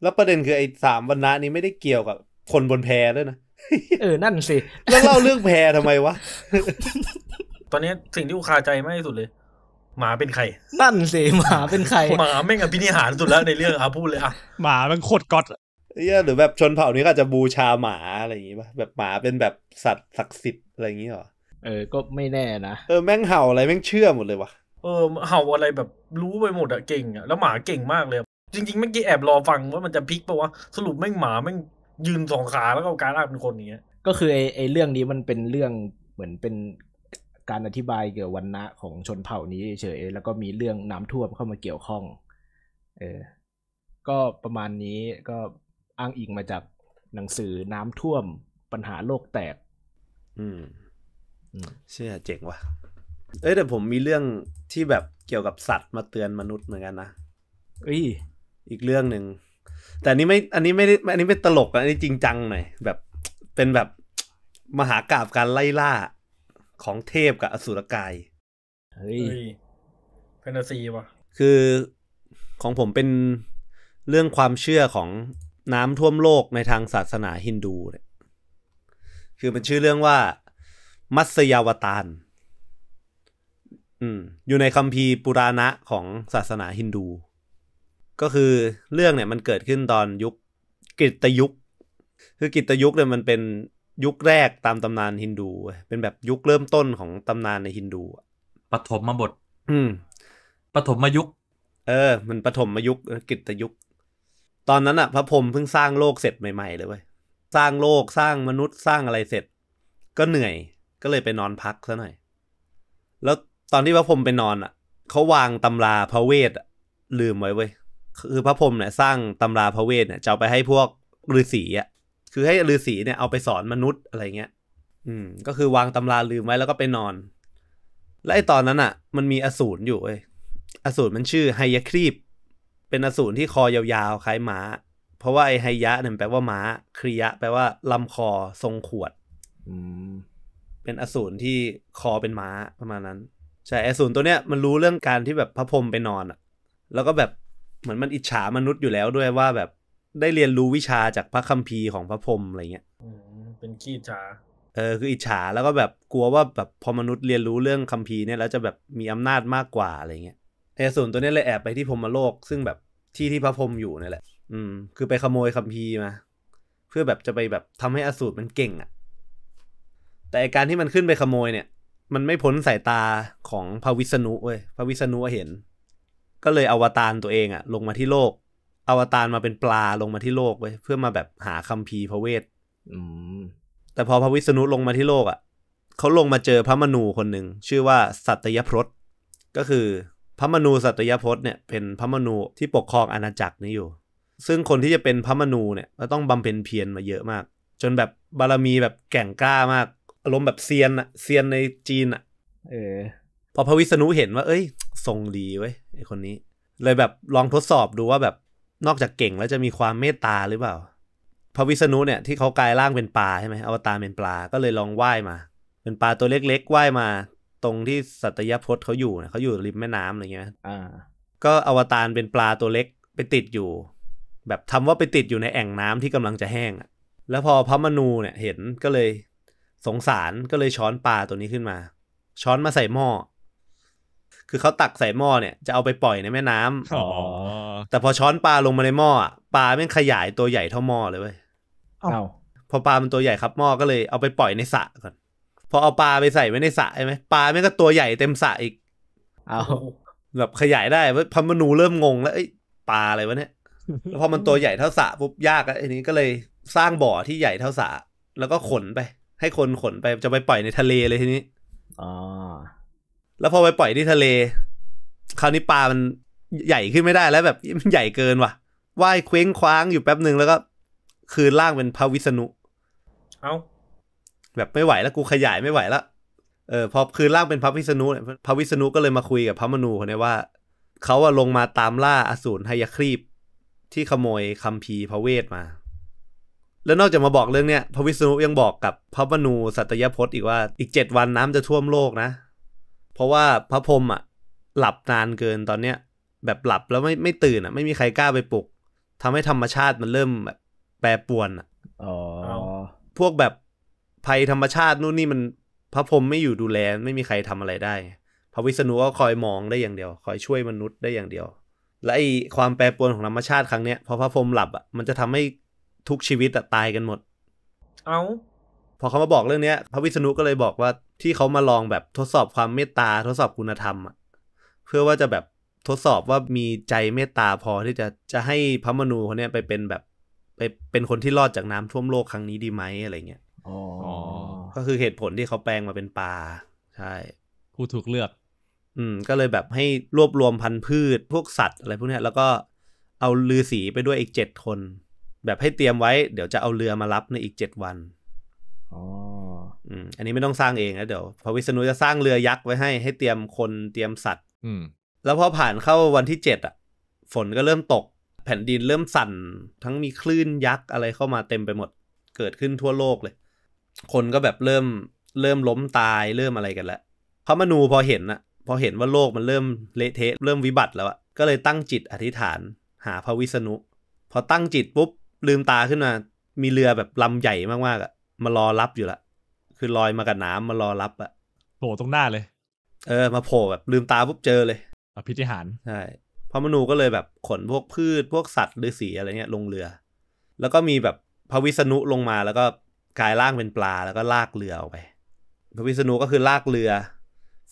แล้วประเด็นคือไอ้สามวันนะนี้ไม่ได้เกี่ยวกับคนบนแพด้วยนะ เออนั่นสิแล้วเล่าเรื่องแพรทำไมวะ ตอนนี้สิ่งที่กูคาใจมากที่สุดเลย หมาเป็นใคร นั่นสิหมาเป็นใคร หมาแม่งอภินิหารสุดแล้วในเรื่องอาพูดเลยอ่ะหมาเป็นโคตรก๊อตเยอะหรือแบบชนเผ่านี้ก็จะบูชาหมาอะไรอย่างงี้ป่ะแบบหมาเป็นแบบสัตว์ศักดิ์สิทธิ์อะไรอย่างงี้หรอ เออ ก็ไม่แน่นะเออแม่งเห่าอะไรแม่งเชื่อหมดเลยวะเออเห่าอะไรแบบรู้ไปหมดอะเก่งอะแล้วหมาเก่งมากเลย จริงๆเมื่อกี้แอบรอฟังว่ามันจะพลิกปะวะสรุปแม่งหมาแม่งยืนสองขาแล้วก็การลากเป็นคนอย่างเงี้ย ก็คือไอ้ไอ้เรื่องนี้มันเป็นเรื่องเหมือนเป็นการอธิบายเกี่ยววันณะของชนเผ่านี้เฉยแล้วก็มีเรื่องน้ำท่วมเข้ามาเกี่ยวข้อง เออ ก็ประมาณนี้ก็อ้างอิงมาจากหนังสือน้ำท่วมปัญหาโลกแตก อืมเชื่อเจ๋งว่ะเอ้ยแต่ผมมีเรื่องที่แบบเกี่ยวกับสัตว์มาเตือนมนุษย์เหมือนกันนะเอ้ยอีกเรื่องหนึ่งแต่นี้ไม่ อันนี้ไม่ได้อันนี้ไม่ตลกอันนี้จริงจังหน่อยแบบเป็นแบบมหากราบการไล่ล่าของเทพกับอสุรกาย เฮ้ยแฟนตาซีว่ะ คือของผมเป็นเรื่องความเชื่อของน้ำท่วมโลกในทางศาสนาฮินดูเนี่ยคือมันชื่อเรื่องว่ามัสยาวตานอยู่ในคัมภีร์ปุราณะ ของศาสนาฮินดู ก็คือเรื่องเนี่ย มันเกิดขึ้นตอนยุคกิตยุคคือกิตยุคเนี่ยมันเป็นยุคแรกตามตำนานฮินดู เป็นแบบยุคเริ่มต้นของตำนานในฮินดูปฐมมาบท อืม ปฐมมายุค เออ มันปฐมมายุค กิตยุคตอนนั้นอะพระพรหมเพิ่งสร้างโลกเสร็จใหม่ ๆ เลยเว้ย สร้างโลกสร้างมนุษย์สร้างอะไรเสร็จ ก็เหนื่อย ก็เลยไปนอนพักซะหน่อย แล้วตอนที่พระพรหมไปนอนอ่ะเขาวางตำราพระเวทลืมไว้เว้ยคือพระพรหมเนี่ยสร้างตำราพระเวทเนี่ยจะเอาไปให้พวกฤาษีอ่ะ คือให้ฤาษีเนี่ย เอาไปสอนมนุษย์อะไรเงี้ยอืม ก็คือวางตำราลืมไว้แล้วก็ไปนอน และไอตอนนั้นอ่ะ มันมีอสูรอยู่เว้ยอสูรมันชื่อไฮยครีบเป็นอสูรที่คอยาวๆคล้ายม้า เพราะว่าไอไฮยะเนี่ยแปลว่าม้าครียะ แปลว่าลำคอทรงขวด อืม เป็นอสูรที่คอเป็นม้าประมาณนั้นใช่ไอศูนตัวเนี้ยมันรู้เรื่องการที่แบบพระพรหมไปนอนอ่ะ แล้วก็แบบเหมือนมันอิจฉามนุษย์อยู่แล้วด้วยว่าแบบได้เรียนรู้วิชาจากพระคัมภีร์ของพระพรหมอะไรเงี้ยเป็นขี้ฉาเออ คืออิจฉาแล้วก็แบบกลัวว่าแบบพอมนุษย์เรียนรู้เรื่องคัมภีร์เนี่ยแล้วจะแบบมีอำนาจมากกว่าอะไรเงี้ยไอสูนตัวเนี้ยเลยแอบไปที่พรหมโลก ซึ่งแบบที่ที่พระพรหมอยู่นี่แหละ อืมคือไปขโมยคัมภีร์มาเพื่อแบบจะไปแบบทำให้อสูรมันเก่งอะ่ะแต่การที่มันขึ้นไปขโมยเนี่ยมันไม่พ้นสายตาของพระวิษณุเว้ยพระวิษณุเห็น ก็เลยอวตารตัวเองอะลงมาที่โลก อวตารมาเป็นปลาลงมาที่โลกเว้ยเพื่อมาแบบหาคัมภีร์พระเวทแต่พอพระวิษณุลงมาที่โลกอะเขาลงมาเจอพระมนูคนหนึ่ง ชื่อว่า สัตยพรตก็คือพระมนูสัตยพจน์เนี่ยเป็นพระมนูที่ปกครองอาณาจักรนี้อยู่ ซึ่งคนที่จะเป็นพระมนูเนี่ยก็ต้องบำเพ็ญเพียรมาเยอะมาก จนแบบบารมีแบบแก่งกล้ามากอารมณ์แบบเซียนอะเซียนในจีนอะเออพอพระวิษณุเห็นว่า เอ้ย ทรงดีเว้ยไอคนนี้ เลยแบบลองทดสอบดูว่าแบบนอกจากเก่งแล้วจะมีความเมตตาหรือเปล่าพระวิษณุเนี่ยที่เขากลายร่างเป็นปลาใช่ไหมอวตารเป็นปลาก็เลยลองไหว้มา เป็นปลาตัวเล็กๆไหว้มาตรงที่สัตยพจน์เขาอยู่นะเขาอยู่ริมแม่น้ำอะไรเงี้ยอ่าก็อวตารเป็นปลาตัวเล็กไปติดอยู่ แบบทำว่าไปติดอยู่ในแอ่งน้ำที่กำลังจะแห้งอะแล้วพอพระมนูเนี่ยเห็นก็เลยสงสารก็เลยช้อนปลาตัวนี้ขึ้นมา ช้อนมาใส่หม้อคือเขาตักใส่หม้อเนี่ยจะเอาไปปล่อยในแม่น้ำอ๋อแต่พอช้อนปลาลงมาในหม้อปลาแม่งขยายตัวใหญ่เท่าหม้อเลยเว้ยเอาพอปลามันตัวใหญ่ครับหม้อก็เลยเอาไปปล่อยในสระก่อนพอเอาปลาไปใส่ไว้ในสระใช่ไหมปลาแม่งก็ตัวใหญ่เต็มสระอีก เอาแบบขยายได้พะมนูเริ่มงงแล้วปลาอะไรวะเนี่ยแล้วพอมันตัวใหญ่เท่าสระปุ๊บยากอะอันนี้ก็เลยสร้างบ่อที่ใหญ่เท่าสระแล้วก็ขนไปให้คนขนไปจะไปปล่อยในทะเลเลยทีนี้อ๋อแล้วพอไปปล่อยที่ทะเล คราวนี้ปลามันใหญ่ขึ้นไม่ได้ แล้ว แบบมันใหญ่เกินว่ะ ว่ายเคว้ง คว้างอยู่แป๊บหนึ่งแล้วก็ คืนล่างเป็นพระวิษณุเอาแบบไม่ไหวแล้วกูขยายไม่ไหวแล้ว เออพอคืนล่างเป็นพระวิษณุพระวิษณุก็เลยมาคุยกับพระมนูคนนี้ว่าเขาอะลงมาตามล่าอสูรไฮยครีบที่ขโมยคัมภีร์พระเวทมาแล้วนอกจากมาบอกเรื่องเนี้ยพระวิษณุยังบอกกับพระมนู สัตยพจน์อีกว่าอีกเจ็ดวันน้ำจะท่วมโลกนะ เพราะว่าพระพรหมอ่ะหลับนานเกินตอนเนี้ย แบบหลับแล้วไม่ไม่ตื่นอ่ะไม่มีใครกล้าไปปลุกทำให้ธรรมชาติมันเริ่มแบบ แปรปวนอ่ะอ๋อ พวกแบบภัยธรรมชาตินู่นนี่มันพระพรหมไม่อยู่ดูแล ไม่มีใครทำอะไรได้ พระวิษณุก็คอยมองได้อย่างเดียว คอยช่วยมนุษย์ได้อย่างเดียว และไอความแปรปรวนของธรรมชาติครั้งเนี้ยพอพระพรหมหลับอ่ะมันจะทำให้ทุกชีวิตตายกันหมด เอา พอเขามาบอกเรื่องเนี้ยพระวิษณุก็เลยบอกว่าที่เขามาลองแบบทดสอบความเมตตาทดสอบคุณธรรมอะเพื่อว่าจะแบบทดสอบว่ามีใจเมตตาพอที่จะจะให้พระมนูคนเนี้ยไปเป็นแบบ ไปเป็นคนที่รอดจากน้ำท่วมโลกครั้งนี้ดีไหมอะไรเงี้ยออ๋ก็คือเหตุผลที่เขาแปลงมาเป็นปลาใช่ผู้ถูกเลือก อืม ก็เลยแบบให้รวบรวมพันธุ์พืช พวกสัตว์อะไรพวกเนี้ยแล้วก็เอาลือสีไปด้วยอีกเจ็ดคนแบบให้เตรียมไว้เดี๋ยวจะเอาเรือมารับในอีกเจ็ดวัน อ๋อ อืม อันนี้ไม่ต้องสร้างเองนะเดี๋ยวพระวิษณุจะสร้างเรือยักษ์ไว้ให้ให้เตรียมคนเตรียมสัตว์ อืม แล้วพอผ่านเข้าวันที่เจ็ดอ่ะ ฝนก็เริ่มตก แผ่นดินเริ่มสั่น ทั้งมีคลื่นยักษ์อะไรเข้ามาเต็มไปหมด เกิดขึ้นทั่วโลกเลย คนก็แบบเริ่มเริ่มล้มตายเริ่มอะไรกันแล้วพระมนูพอเห็นอะพอเห็นว่าโลกมันเริ่มเละเทะเริ่มวิบัติแล้วอะก็เลยตั้งจิตอธิษฐาน หาพระวิษณุ พอตั้งจิตปุ๊บลืมตาขึ้นมา มีเรือแบบ ลำใหญ่มาก ๆอะมารอรับอยู่ละ คือลอยมากับน้ำมารอรับอะโผล่ตรงหน้าเลย เออ มาโผล่แบบลืมตาปุ๊บเจอเลยอภิธิหาร ใช่ พระมนูก็เลยแบบขนพวกพืช พวกสัตว์ือสีอะไรเงี้ยลงเรือ แล้วก็มีแบบพระวิษณุลงมาแล้วก็กลายร่างเป็นปลาแล้วก็ลากเรือออกไป พระวิษณุก็คือลากเรือ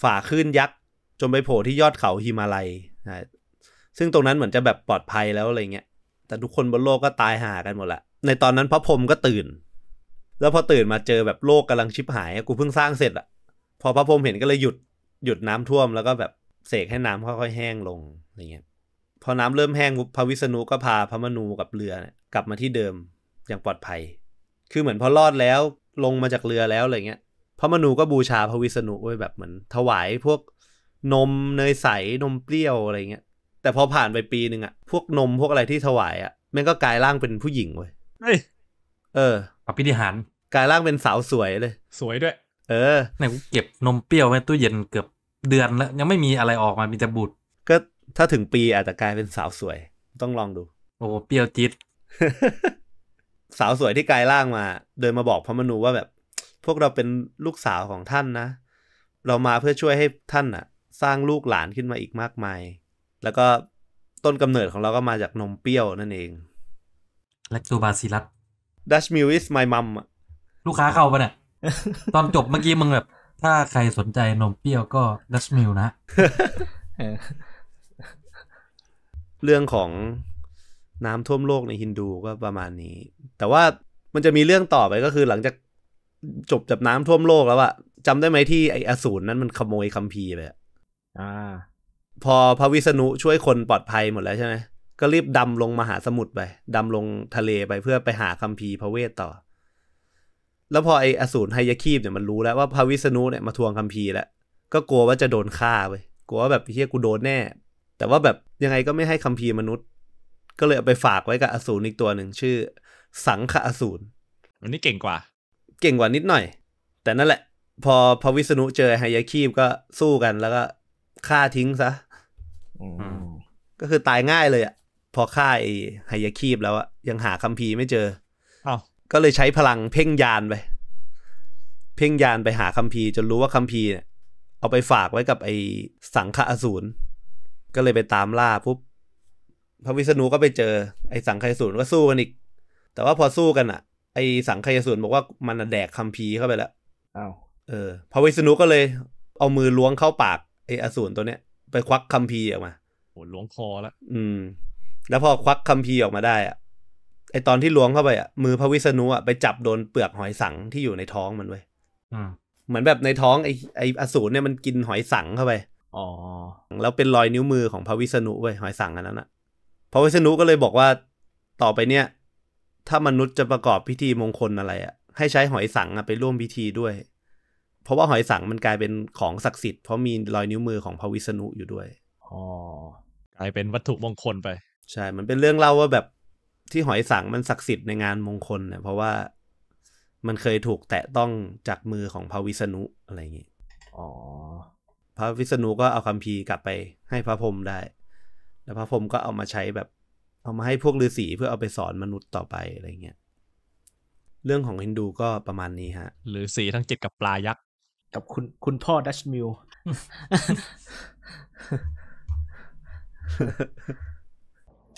ฝ่าคลื่นยักษ์จนไปโผล่ที่ยอดเขาฮิมาลัยซึ่งตรงนั้นเหมือนจะแบบปลอดภัยแล้วอะไรเงี้ยแต่ทุกคนบนโลกก็ตายหากันหมดละ ในตอนนั้นพระพรหมก็ตื่น แล้วพอตื่นมาเจอแบบโลกกำลังชิบหาย กูเพิ่งสร้างเสร็จอะพอพระพรหมเห็นก็เลยหยุดหยุดน้ำท่วม แล้วก็แบบเสกให้น้ำค่อยๆแห้งลงอะไรเงี้ย พอน้ำเริ่มแห้งพระวิษณุก็พาพระมนูกับเรือกลับมาที่เดิมอย่างปลอดภัย คือเหมือนพอรอดแล้วลงมาจากเรือแล้วอะไรเงี้ยพระมนูก็บูชาพระวิษณุไว้แบบเหมือนถวายพวกนมเนยใสนมเปรี้ยวอะไรเงี้ยแต่พอผ่านไปปีหนึ่งอะพวกนมพวกอะไรที่ถวายอะแม่งก็กลายร่างเป็นผู้หญิงเว้ย เฮ้ย เออปฏิิหารกลายร่างเป็นสาวสวยเลย สวยด้วย เออไหนกูเก็บนมเปรี้ยวไว้ตู้เย็นเกือบเดือนแล้วยังไม่มีอะไรออกมา มีแต่บูดก็ถ้าถึงปีอาจจะกลายเป็นสาวสวย ต้องลองดู โอ้เปรี้ยวจิตสาวสวยที่กลายร่างมาโดยมาบอกพระมนูว่าแบบ พวกเราเป็นลูกสาวของท่านนะ เรามาเพื่อช่วยให้ท่านอะสร้างลูกหลานขึ้นมาอีกมากมายแล้วก็ต้นกำเนิดของเราก็มาจากนมเปรี้ยวนั่นเอง แลคโตบาซิลัสดัชมิวิสไมมัมลูกค้าเข้าปะเนี่ย ตอนจบเมื่อกี้มึงแบบ ถ้าใครสนใจนมเปรี้ยวก็ดัชมิวนะ เรื่องของน้ำท่วมโลกในฮินดูก็ประมาณนี้ แต่ว่ามันจะมีเรื่องต่อไปก็คือหลังจากจบจากน้ำท่วมโลกแล้วอะจำได้ไหมที่ไออสูรนั้นมันขโมยคัมภีร์ไปอะอ่าพอพระวิษณุช่วยคนปลอดภัยหมดแล้วใช่ไหมก็รีบดำลงมหาสมุทรไป ดำลงทะเลไปเพื่อไปหาคัมภีร์พระเวทต่อ แล้วพอไอ้อสูรไฮยาคีบเนี่ยมันรู้แล้วว่าพระวิษณุเนี่ยมาทวงคัมภีร์แล้วก็กลัวว่าจะโดนฆ่าไปกลัวว่าแบบเฮียกูโดนแน่ แต่ว่าแบบยังไงก็ไม่ให้คัมภีร์มนุษย์ ก็เลยเอาไปฝากไว้กับอสูรอีกตัวหนึ่งชื่อ สังขอสูร อันนี้เก่งกว่า เก่งกว่านิดหน่อย แต่นั่นแหละ พอพระวิษณุเจอไฮยาคีบก็สู้กันแล้วก็ฆ่าทิ้งซะก็คือตายง่ายเลยอ่ะพอฆ่าไอ้ไฮยาคีบแล้วอ่ะยังหาคัมภีร์ไม่เจออาก็เลยใช้พลังเพ่งยานไปเพ่งยานไปหาคัมภีร์จนรู้ว่าคัมภีร์เนี่ยเอาไปฝากไว้กับไอ้สังฆอสูร ก็เลยไปตามล่าปุ๊บพระวิษณุก็ไปเจอ ไอ้สังฆอสูรก็สู้กันอีกแต่ว่าพอสู้กันอ่ะไอ้สังฆอสูรบอกว่ามันแดกคัมภีร์เข้าไปแล้วอาวเออพระวิษณุก็เลย เอามือล้วงเข้าปากไอ้อสูรตัวเนี้ยไปควักคัมภีร์ออกมาโหล้วงคอละอืม แล้วพอควักคัมภีร์ออกมาได้อ่ะไอตอนที่ล้วงเข้าไปอ่ะ มือพระวิษณุอ่ะไปจับโดนเปลือกหอยสังที่อยู่ในท้องมันไว้ยเหมือนแบบในท้องไอไออสูรเนี่ยมันกินหอยสังเข้าไปอ๋อแล้วเป็นรอยนิ้วมือของพระวิษณุไว้หอยสังอันนั้นอ่ะพระวิษณุก็เลยบอกว่าต่อไปเนี่ย ถ้ามนุษย์จะประกอบพิธีมงคลอะไรอ่ะให้ใช้หอยสังอ่ะไปร่วมพิธีด้วยเพราะว่าหอยสังมันกลายเป็นของศักดิ์สิทธิ์เพราะมี รอยนิ้วมือของพระวิษณุอยู่ด้วย อ๋อ กลายเป็นวัตถุมงคลไป ใช่ มันเป็นเรื่องเล่าว่าแบบที่หอยสังมันศักดิ์สิทธิ์ในงานมงคลเนี่ยเพราะว่ามันเคยถูกแตะต้องจากมือของพระวิษณุอะไรอย่างงี้อ๋อพระวิษณุก็เอาคำพีกลับไปให้พระพรหมได้ แล้วพระพรหมก็เอามาใช้แบบเอามาให้พวกฤาษีเพื่อเอาไปสอนมนุษย์ต่อไปอะไรเงี้ย เรื่องของฮินดูก็ประมาณนี้ฮะ ฤาษีทั้งเจ็ดกับปลายักษกับคุณคุณพ่อ ดัชมิล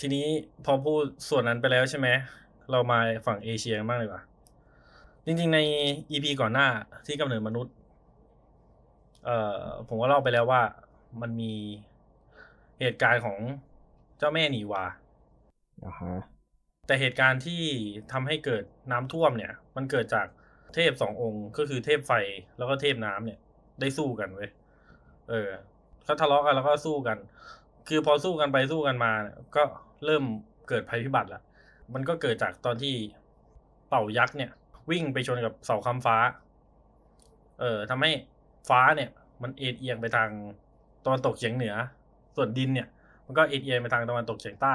ทีนี้พอพูดส่วนนั้นไปแล้วใช่ไหมเรามาฝั่งเอเชียมากเลยว่า จริงๆในอีพีก่อนหน้าที่กำเนิดมนุษย์ เอ่อ ผมก็เล่าไปแล้วว่า มันมีเหตุการณ์ของเจ้าแม่หนีวาแต่เหตุการณ์ที่ทำให้เกิดน้ำท่วมเนี่ย มันเกิดจากเทพสององค์ก็คือเทพไฟแล้วก็เทพน้ำเนี่ย ได้สู้กันเว้ย เออเขาทะเลาะกันแล้วก็สู้กัน คือพอสู้กันไปสู้กันมาก็เริ่มเกิดภัยพิบัติละมันก็เกิดจากตอนที่เป่ายักษ์เนี่ย วิ่งไปชนกับเสาคำฟ้า เออ ทำให้ฟ้าเนี่ย มันเอ็นเอียงไปทางตะวันตกเฉียงเหนือ ส่วนดินเนี่ย มันก็เอ็นเอียงไปทางตะวันตกเฉียงใต้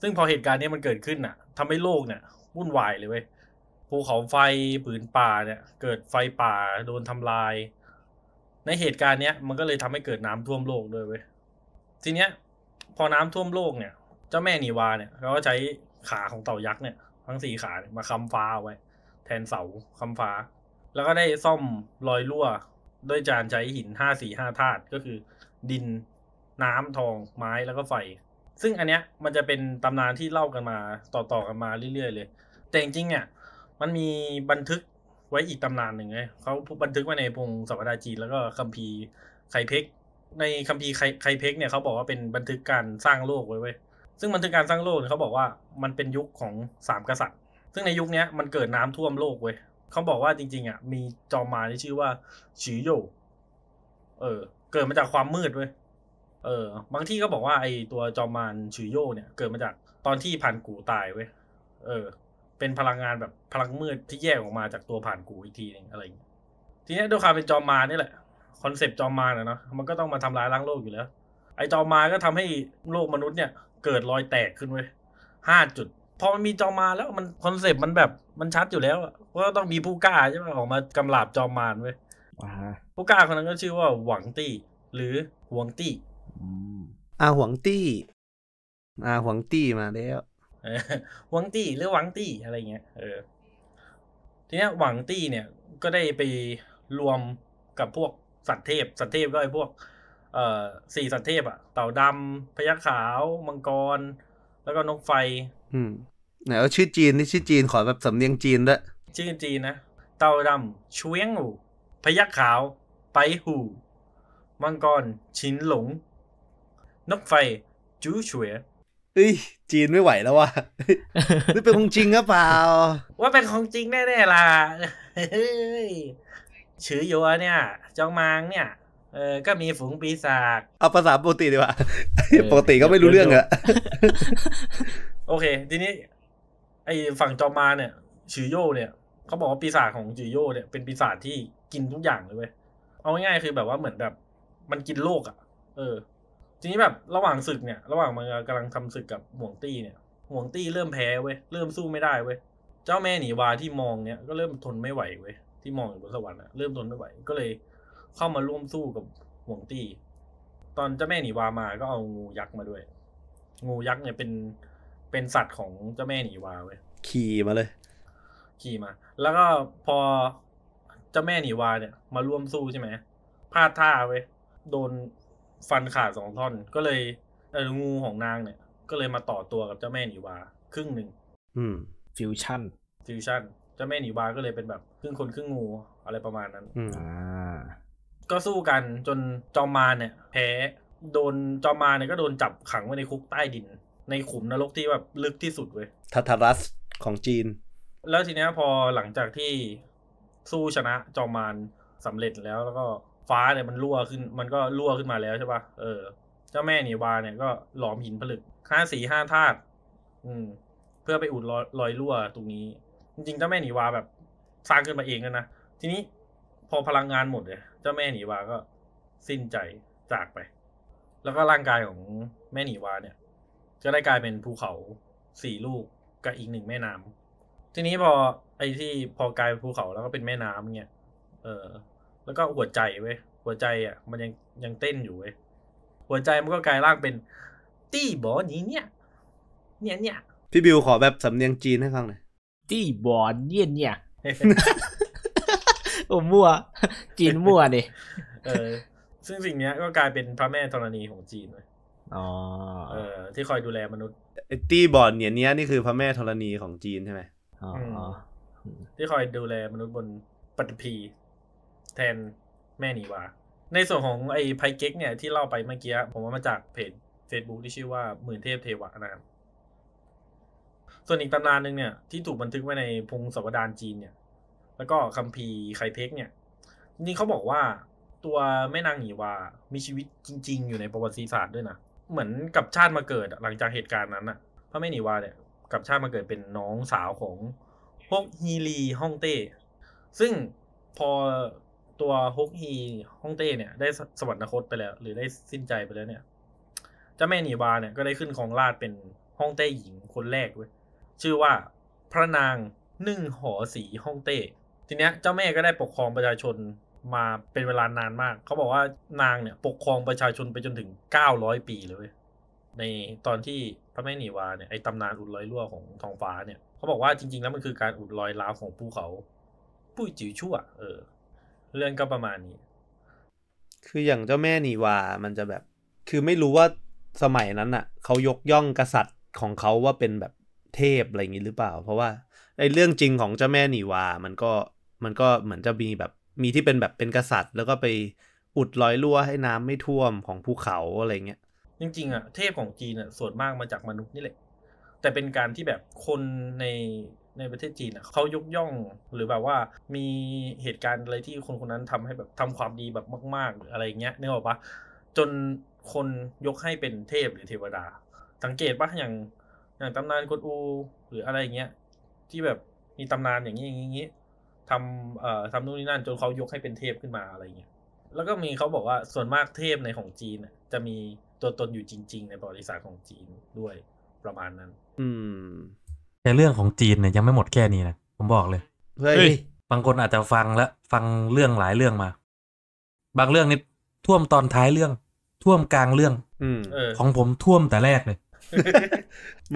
ซึ่งพอเหตุการณ์นี้มันเกิดขึ้นน่ะ ทำให้โลกเนี่ยวุ่นวายเลยเว้ยภูเขาไฟผืนป่าเนี่ย เกิดไฟป่าโดนทำลาย ในเหตุการณ์เนี้ยมันก็เลยทำให้เกิดน้ำท่วมโลกด้วยเว้ยทีเนี้ย พอน้ำท่วมโลกเนี่ย เจ้าแม่นีวาเนี่ยเขาก็ใช้ขาของเต่ายักษ์เนี่ย ทั้งสี่ขาเนี่ยมาค้าฟ้าไว้ แทนเสาค้าฟ้า แล้วก็ได้ซ่อมรอยรั่วด้วยจานใช้หินห้าสี่ห้าธาตุก็คือ ดินน้ำทอง ไม้แล้วก็ไฟ ซึ่งอันเนี้ยมันจะเป็นตำนานที่เล่ากันมา ต่อๆกันมาเรื่อยๆเลย แต่จริงๆเนี่ยมันมีบันทึกไว้อีกตำนานหนึ่งเลยเขาบันทึกไว้ในพงศาวดาจีนแล้วก็คัมภีร์ไคเพ็กในคัมภีร์ไคเพ็กเนี่ยเขาบอกว่าเป็นบันทึกการสร้างโลกไว้เว้ย ซึ่งบันทึกการสร้างโลกเขาบอกว่ามันเป็นยุคของสามกษัตริย์ ซึ่งในยุคนี้มันเกิดน้ำท่วมโลกเว้ยเขาบอกว่าจริงๆอ่ะมีจอมมาที่ชื่อว่าฉีโยเออ เกิดมาจากความมืดเว้ยเออ บางที่ก็บอกว่า ไอตัวจอมมานฉีโยเนี่ยเกิดมาจากตอนที่ผ่านกูตายเว้ยเออเป็นพลังงานแบบพลังมืดที่แยกออกมาจากตัวผ่านกูอีกทีนึงอะไรอย่างเงี้ยทีนี้ดูคาเป็นจอมมานี่แหละ คอนเซปต์จอมมานะเนาะมันก็ต้องมาทำลายล้างโลกอยู่แล้ว ไอ้จอมมาก็ทำให้โลกมนุษย์เนี่ย เกิดรอยแตกขึ้นเว้ยห้าจุด พอมันมีจอมมาแล้วมันคอนเซปต์มันแบบมันชัดอยู่แล้วว่าต้องมีผู้กล้าใช่ไหมออกมากำลาบจอมมานเว้ยผู้กล้าคนนั้นก็ชื่อว่าหวังตี้ หรือหวงตี้อาหวงตี้อาหวงตี้มาแล้วหวังตี้หรือหวังตี้อะไรเงี้ยเออทีนี้หวังตี้เนี่ย ก็ได้ไปรวมกับพวกสัตว์เทพ สัตว์เทพก็ไอ้พวกเอ่อสี่สัตว์เทพอะเต่าดำ พยัคขาวมังกร แล้วก็นกไฟ อืม ไหนเอาชื่อจีนนี่ชื่อจีนขอแบบสำเนียงจีนด้วยชื่อจีนนะเต่าดำชเวงอูพยัคขาวไปหูมังกร ชินหลงนกไฟจูเฉวยเฮ้ยจีนไม่ไหวแล้วว่ะนี่เป็นของจริงหรือเปล่า ว่าเป็นของจริงแน่ๆล่ะชื่อโยเนี่ย จองมังเนี่ยเออ ก็มีฝูงปีศาจ เอาภาษาปกติดีกว่าปกติก็ไม่รู้เรื่องอะโอเคทีนี้ ไอฝั่งจอมาเนี่ยชือโยเนี่ยเขาบอกว่าปีศาจของจือโยเนี่ยเป็นปีศาจที่กินทุกอย่างเลยเว้ยเอาง่ายๆคือแบบว่าเหมือนแบบ มันกินโลกอ่ะ เออทีนี้แบบระหว่างศึกเนี่ยระหว่างมันกำลังทำศึกกับห่วงตี้เนี่ยห่วงตี้เริ่มแพ้เว้ย เริ่มสู้ไม่ได้เว้ยเจ้าแม่หนีวาที่มองเนี่ยก็เริ่มทนไม่ไหวเว้ยที่มองอยู่บนสวรรค์อะเริ่มทนไม่ไหวก็เลยเข้ามาร่วมสู้กับห่วงตี้ ตอนเจ้าแม่หนีวามา ก็เอางูยักษ์มาด้วย งูยักษ์เนี่ยเป็นเป็นสัตว์ของเจ้าแม่หนีวาเว้ยขี่มาเลยขี่มา แล้วก็พอเจ้าแม่หนีวาเนี่ยมาร่วมสู้ใช่ไหมพลาดท่าเว้ยโดนฟันขาดสองท่อนก็เลยเอองูของนางเนี่ย ก็เลยมาต่อตัวกับเจ้าแม่หนีวาครึ่งหนึ่งอืม ฟิวชั่น ฟิวชั่นเจ้าแม่หนีวาก็เลยเป็นแบบครึ่งคนครึ่งงู อะไรประมาณนั้นอ่าก็สู้กัน จนจอมมาเนี่ยแพ้โดนจอมมาเนี่ยก็โดนจับขังไว้ในคุกใต้ดิน ในขุมนรกที่แบบลึกที่สุดเว้ยทัทารัสของจีน แล้วทีเนี้ยพอหลังจากที่สู้ชนะจอมมานสำเร็จแล้วแล้วก็ฟ้าเนี่ยมันรั่วขึ้น มันก็รั่วขึ้นมาแล้วใช่ปะ่ะ เออ เจ้าแม่เนวาเนี่ยก็หลอมหินผลึกห้าสีห้าธาตุ อืม เพื่อไปอุดรอยรอยรั่วตรงนี้ จริงๆเจ้าแม่เนวาแบบ สร้างขึ้นมาเองนนะ ทีนี้พอพลังงานหมดเนี่ยเจ้าแม่เนวาก็สิ้นใจจากไป แล้วก็ร่างกายของแม่เนวา เนี่ยก็ได้กลายเป็นภูเขาสี่ลูกกับอีกหนึ่งแม่น้ำ ทีนี้พอไอ้ที่พอกลายเป็นภูเขาแล้วก็เป็นแม่น้ำเนี่ยเออแล้วก็หัวใจเว้ยหัวใจอ่ะ มันยังยังเต้นอยู่เว้ยหัวใจมันก็กลายร่างเป็นตี้บอนี้เนี่ย เนี่ยเนี่ยพี่บิวขอแบบสำเนียงจีนให้ฟังหน่อยตี้บอเนี่ยเนี่ยโอ้มั่วจีนมั่วดิเออ ซึ่งสิ่งเนี้ยก็กลายเป็นพระแม่ธรณีของจีนเลยอ๋อเออที่คอยดูแลมนุษย์ตี้บอดเนี่ยเนี้ยนี่คือพระแม่ธรณีของจีนใช่ไหมอ๋อที่คอยดูแลมนุษย์บนปฐพีแทนแม่นีวา ในส่วนของไอ้ไพเก็กเนี่ยที่เล่าไปเมื่อกี้ ผมว่ามาจากเพจ Facebook ที่ชื่อว่า หมื่นเทพเทวะนะครับส่วนอีกตำนานหนึ่งเนี่ย ที่ถูกบันทึกไว้ในพงศาวดารจีนเนี่ย แล้วก็คัมภีร์ไคเทกเนี่ย นี่เขาบอกว่าตัวแม่นางหนีวา มีชีวิตจริง ๆ อยู่ในประวัติศาสตร์ด้วยนะ เหมือนกับชาติมาเกิดหลังจากเหตุการณ์นั้นอะพระแม่หนีวาเนี่ยกับชาติมาเกิดเป็นน้องสาวของพวกฮีรีฮ่องเต้ ซึ่งพอตัวฮกฮีฮ่องเต้เนี่ยได้สวรรคตไปแล้ว หรือได้สิ้นใจไปแล้วเนี่ย เจ้าแม่หนีบาเนี่ยก็ได้ขึ้นของราชเป็นฮ่องเต้หญิงคนแรกเว้ยชื่อว่าพระนางนึ่งหอสีฮ่องเต้ ทีเนี้ย เจ้าแม่ก็ได้ปกครองประชาชนมาเป็นเวลานานมาก เขาบอกว่านางเนี่ย ปกครองประชาชนไปจนถึงเก้าร้อยปีเลย ในตอนที่พระแม่หนีวาเนี่ยไอตำนานอุดรอยรั่วของทองฟ้าเนี่ย เขาบอกว่าจริง ๆแล้วมันคือการอุดรอยร้าวของภูเขา ปุ้ยจิ๋วชั่ว เออเรื่องก็ประมาณนี้ คืออย่างเจ้าแม่นีวา มันจะแบบ คือไม่รู้ว่าสมัยนั้นอะ่ะเขายกย่องกษัตริย์ของเขาว่าเป็นแบบเทพอะไรอย่างนี้หรือเปล่า เพราะว่าไอเรื่องจริงของเจ้าแม่นีวา มันก็มันก็เหมือนจะมีแบบมีที่เป็นแบบเป็นกษัตริย์ แล้วก็ไปอุดรอยรั่วให้น้ำไม่ท่วมของภูเขาอะไรเงี้ย จริงๆอ่ะเทพของจีนอ่ะส่วนมากมาจากมนุษย์นี่แหละ แต่เป็นการที่แบบคนในในประเทศจีนะเขายกย่องหรือแบบว่ามีเหตุการณ์อะไรที่คนคนนั้นทำให้แบบทำความดีแบบมากๆไรอยะไรเงี้ยนึกออกปะจนคนยกให้เป็นเทพหรือเทวดา สังเกตปะอย่างอย่างตำนานกุอู หรืออะไรเงี้ยที่แบบมีตำนานอย่างนี้อย่างนี้ทำเอ่อทำนู่นนี่นั่นจนเขายกให้เป็นเทพขึ้นมาอะไรเงี้ยแล้วก็มีเขาบอกว่าส่วนมากเทพในของจีนจะมีตัวตนอยู่จริง ๆ ในประวัติศาสตร์ของจีนด้วยประมาณนั้น อืมต่เรื่องของจีนเนี่ยยังไม่หมดแค่นี้นะ ผมบอกเลยเฮ้ยบางคนอาจจะฟังแล้วฟังเรื่องหลายเรื่องมา บางเรื่องนี่ท่วมตอนท้ายเรื่องท่วมกลางเรื่องอของผมท่วมแต่แรกเลย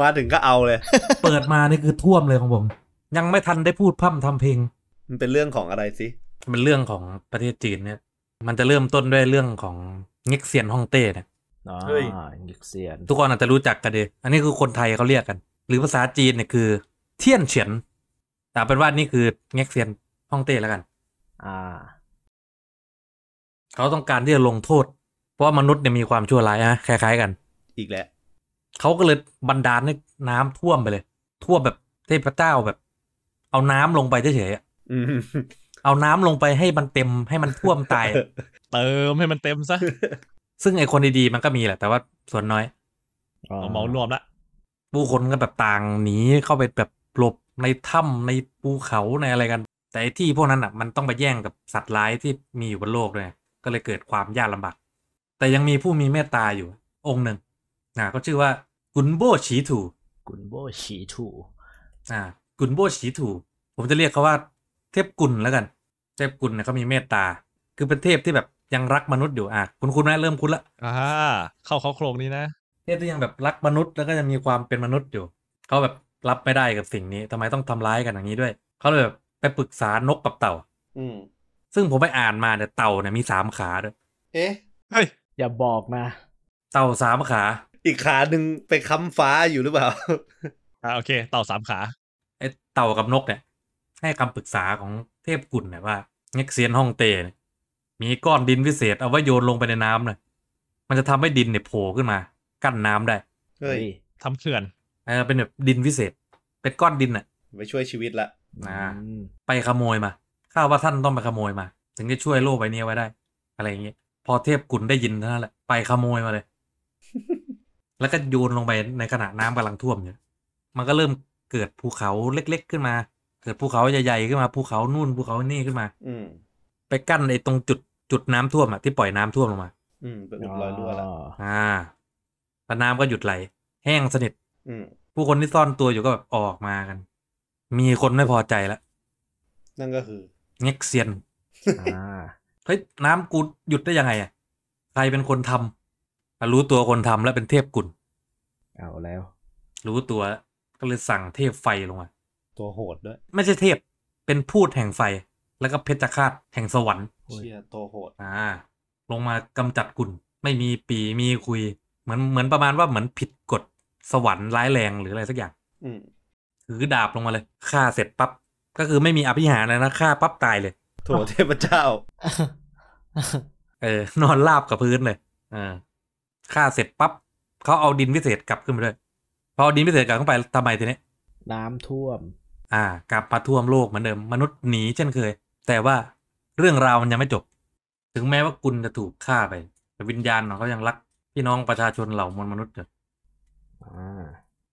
มาถึงก็เอาเลย เปิดมานี่คือท่วมเลยของผม ยังไม่ทันได้พูดพร่ำทำเพลงมันเป็นเรื่องของอะไรสิมันเรื่องของประเทศจีนเนี่ย มันจะเริ่มต้นด้วยเรื่องของเง็กเซียนฮ่องเต้เนี่ยเง็กเซียน ทุกคนอาจจะรู้จักกันดีอันนี้คือคนไทยเขาเรียกกันหรือภาษาจีนเนี่ยคือ เทียนเฉียน แต่เป็นว่านี่คือเง็กเซียนฮ่องเต้แล้วกัน อ่า เขาต้องการที่จะลงโทษเพราะมนุษย์เนี่ยมีความชั่วร้ายนะคล้ายๆกัน อีกแล้วเขาก็เลยบันดาลให้น้ำท่วมไปเลยท่วมแบบเทพเจ้าแบบ เอาน้ำลงไปเฉยๆเอาน้ำลงไปให้มันเต็มให้มันท่วมตายเติมให้มันเต็มซะ ซึ่งไอคนดีๆมันก็มีแหละแต่ว่าส่วนน้อยเอาเมารวมละผู้คนก็แบบต่างหนีเข้าไปแบบหลบในถ้ำในภูเขาในอะไรกัน แต่ที่พวกนั้นอ่ะ มันต้องไปแย่งกับสัตว์ร้ายที่มีอยู่บนโลกเลยก็เลยเกิดความยากลำบากแต่ยังมีผู้มีเมตตาอยู่องค์หนึ่งอ่าก็ชื่อว่ากุนโบชีถูกุนโบชีถูอ่ากุนโบชีถู ผมจะเรียกเขาว่าเทพกุลแล้วกัน เทพกุลเนี่ยเขามีเมตตา คือเป็นเทพที่แบบยังรักมนุษย์อยู่อ่ะคุณคุณแม่เริ่มคุณละอ่าเข้าเขาโครงนี้นะเนี่ยทียังแบบรักมนุษย์แล้วก็จะมีความเป็นมนุษย์อยู่เขาแบบรับไม่ได้กับสิ่งนี้ ทำไมต้องทำร้ายกันอย่างนี้ด้วย เขาเลยแบบไปปรึกษานกกับเต่า อืซึ่งผมไปอ่านมาเนี่ยเต่าเนี่ยมีสามขาด้วยเอ๊ะเฮ้ยอย่าบอกนะเต่าสามขา อีกขาหนึ่งไปค้ำฟ้าอยู่หรือเปล่าอ่าโอเค เต่าสามขาไอเต่ากับนกเนี่ย ให้คำปรึกษาของเทพกุลเนี่ยว่าเง็กเซียนฮ่องเต้มีก้อนดินพิเศษเอาไว้โยนลงไปในน้ำเลยมันจะทำให้ดินเนี่ยโผล่ขึ้นมากั้นน้ำได้ เฮ้ย ทำเขื่อนเออเป็นแบบ ดินวิเศษ เป็นก้อนดินอ่ะ ไปช่วยชีวิตละนะไปขโมยมา ข้าว่าท่านต้องไปขโมยมา ถึงจะช่วยโลกใบนี้ไว้ได้ อะไรอย่างเงี้ยพอเทพกุลได้ยินเท่านั้นแหละ ไปขโมยมาเลย แล้วก็โยนลงไปในขณะน้ำกำลังท่วมอยู่มันก็เริ่มเกิดภูเขาเล็กๆ ขึ้นมา เกิดภูเขาใหญ่ๆขึ้นมา ภูเขานู่นภูเขานี่ขึ้นมา อืไปกั้นไอ้ตรงจุดจุดน้ำท่วมอ่ะที่ปล่อยน้ำท่วมลงมา อืมเป็นรอยรั่วแล้ว อ่าแล้วน้ำก็หยุดไหลแห้งสนิทผู้คนที่ซ่อนตัวอยู่ก็แบบออกมากัน มีคนไม่พอใจแล้วนั่นก็คือเง็กเซียนเฮ้ย น้ำกูหยุดได้ยังไงอ่ะ ใครเป็นคนทำรู้ตัวคนทำแล้วเป็นเทพกุลเอาแล้ว รู้ตัว ก็เลยสั่งเทพไฟลงมาตัวโหดด้วย ไม่ใช่เทพ เป็นพูดแห่งไฟ แล้วก็เพชฌฆาตแห่งสวรรค์เชียตัวโหด อ่า ลงมากำจัดกุลไม่มีปีมีคุยเหมือนเหมือนประมาณว่าเหมือนผิดกฎสวรรค์ร้ายแรงหรืออะไรสักอย่างถือดาบลงมาเลยฆ่าเสร็จปั๊บก็คือไม่มีอภิหารเลยนะฆ่าปั๊บตายเลยโถเทพเจ้าเออนอนราบกับพื้นเลยอ่าฆ่าเสร็จปั๊บเขาเอาดินพิเศษกลับขึ้นไปด้วยพอเอาดินพิเศษกลับขึ้นไปทำไมทีนี้น้ำท่วม อ่า กลับมาท่วมโลกเหมือนเดิมมนุษย์หนีเช่นเคย แต่ว่าเรื่องราวมันยังไม่จบ ถึงแม้ว่าคุณจะถูกฆ่าไปแต่วิญญาณของเขายังรักพี่น้องประชาชนเหล่ามวลมนุษย์เด็่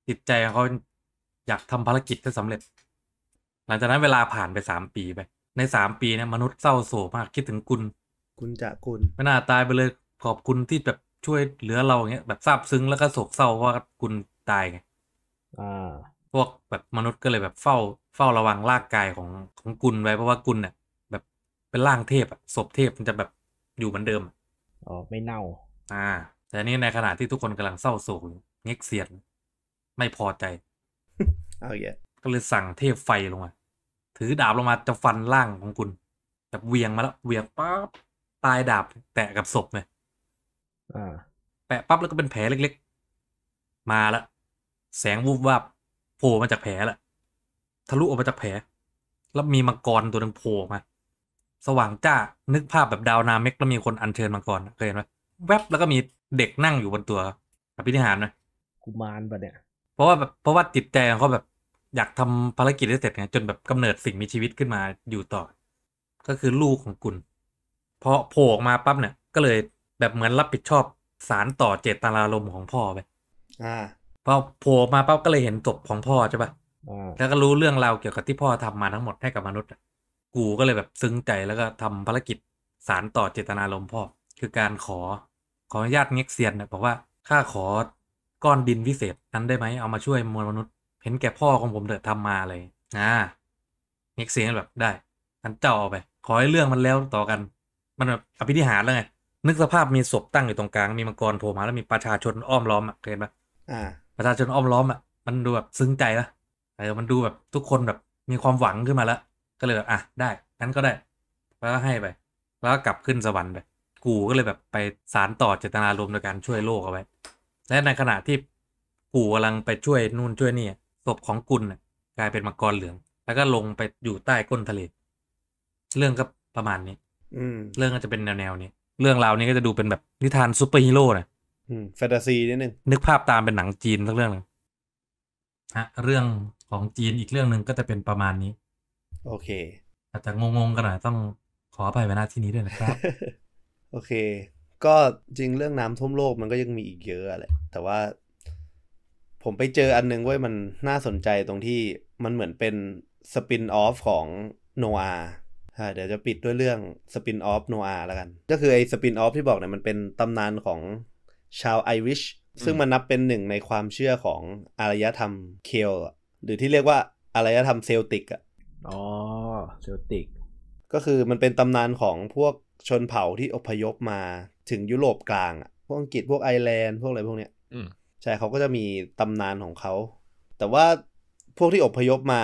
จิตใจเขาอยากทำภารกิจให้สำเร็จ หลังจากนั้นเวลาผ่านไปสามปีไป ในสามปีเนี่ยมนุษย์เศร้าโศกมากคิดถึงคุณ คุณจะคุณ ไม่น่าตายไปเลยขอบคุณที่แบบช่วยเหลือเราเงี้ยแบบซาบซึ้งแล้วก็โศกเศร้าว่าคุณตายไงพวกแบบมนุษย์ก็เลยแบบเฝ้า เฝ้าระวังร่างกายของของกุลไว้ เพราะว่ากุลเนี่ยแบบเป็นร่างเทพอะศพเทพมันจะแบบอยู่เหมือนเดิมอ๋อไม่เน่าอ่าแต่นี้ในขณะที่ทุกคนกำลังเศร้าโศกเง็กเสียดไม่พอใจ เอาเยอะก็เลยสั่งเทพไฟลงมาถือดาบลงมาจะฟันร่างของคุณแบบเวียงมาแล้วเวียงปั๊บตายดาบ แตะกับศพเลยแปะปั๊บแล้วก็เป็นแผลเล็กๆ มาละแสงวูบวับโผล่มาจากแผลละ ทะลุออกมาจากแผล แล้วมีมังกรตัวนึงโผล่มา สว่างจ้า นึกภาพแบบดาวนาเมกแล้วมีคนอัญเชิญมังกรเคยเห็นไหมแวบแล้วก็มีเด็กนั่งอยู่บนตัวอภินิหารนะกุมารปะเนี่ยเพราะว่าแบบเพราะว่าจิตใจเขาแบบอยากทำภารกิจได้เสร็จไงจนแบบกำเนิดสิ่งมีชีวิตขึ้นมาอยู่ต่อ ก็คือลูกของกุลพอโผล่ออกมาปั๊บเนี่ย ก็เลยแบบเหมือนรับผิดชอบสารต่อเจตนารมของพ่อไป อ่าพอโผล่มาปั๊บก็เลยเห็นศพของพ่อใช่ปะ่ะแล้วก็รู้เรื่องราวเกี่ยวกับที่พ่อทำมาทั้งหมดให้กับมนุษย์กูก็เลยแบบซึ้งใจแล้วก็ทำภารกิจสารต่อเจตนารมพ่อคือการขอขออนุญาตเง็กเซียนนะบอกว่าข้าขอก้อนดินวิเศษนั้นได้ไหมเอามาช่วยมวลมนุษย์เห็นแก่พ่อของผมเถิดทำมาเลย อ่าเง็กเซียนแบบได้อันเจ้าเอาไป ขอให้เรื่องมันแล้วต่อกัน มันแบบอภิธิหารแล้วไงนึกสภาพมีศพตั้งอยู่ตรงกลางมีมังกรโผล่มา แล้วมีประชาชนอ้อมล้อม อ่ะเห็นปะอ่าประชาชนอ้อมล้อมอ่ะมันดูแบบซึ้งใจละเออมันดูแบบ ทุกคนแบบมีความหวังขึ้นมาแล้วก็เลยแบบอ่ะได้นั้นก็ได้แล้วก็ให้ไปแล้วก็กลับขึ้นสวรรค์ไปกูก็เลยแบบไปสารต่อเจตนารมณ์ในการช่วยโลกเอาไว้ และในขณะที่กูกำลังไปช่วยนู่นช่วยนี่ศพของกุลกลายเป็นมังกรเหลือง แล้วก็ลงไปอยู่ใต้ก้นทะเลเรื่องก็ประมาณนี้ อืม เรื่องก็จะเป็นแนวแนวนี้เรื่องราวนี้ก็จะดูเป็นแบบนิทานซูเปอร์ฮีโร่นะแฟนตาซีนิดนึง นึกภาพตามเป็นหนังจีนทั้งเรื่องนึงฮะ เรื่องของจีนอีกเรื่องหนึ่งก็จะเป็นประมาณนี้ โอเค อาจจะงงๆกันหน่อยต้องขออภัยไว้หน้าที่นี้ด้วยนะครับโอเค ก็จริง เรื่องน้ำท่วมโลกมันก็ยังมีอีกเยอะแหละแต่ว่าผมไปเจออันนึงว่ามันน่าสนใจตรงที่มันเหมือนเป็นสปินออฟของโนอาเดี๋ยวจะปิดด้วยเรื่องสปินออฟโนอาแล้วกัน ก็คือไอ้สปินออฟที่บอกเนี่ยมันเป็นตำนานของชาวไอริชซึ่งมันนับเป็นหนึ่งในความเชื่อของอารยธรรมเคลหรือที่เรียกว่าอารยธรรมเซลติกอ่ะอ๋อ เซลติก ก็คือมันเป็นตำนานของพวกชนเผ่าที่อพยพมาถึงยุโรปกลางอะพวกอังกฤษ พวกไอร์แลนด์พวกอะไรพวกเนี้ยใช่เขาก็จะมีตำนานของเขา แต่ว่าพวกที่อพยพมา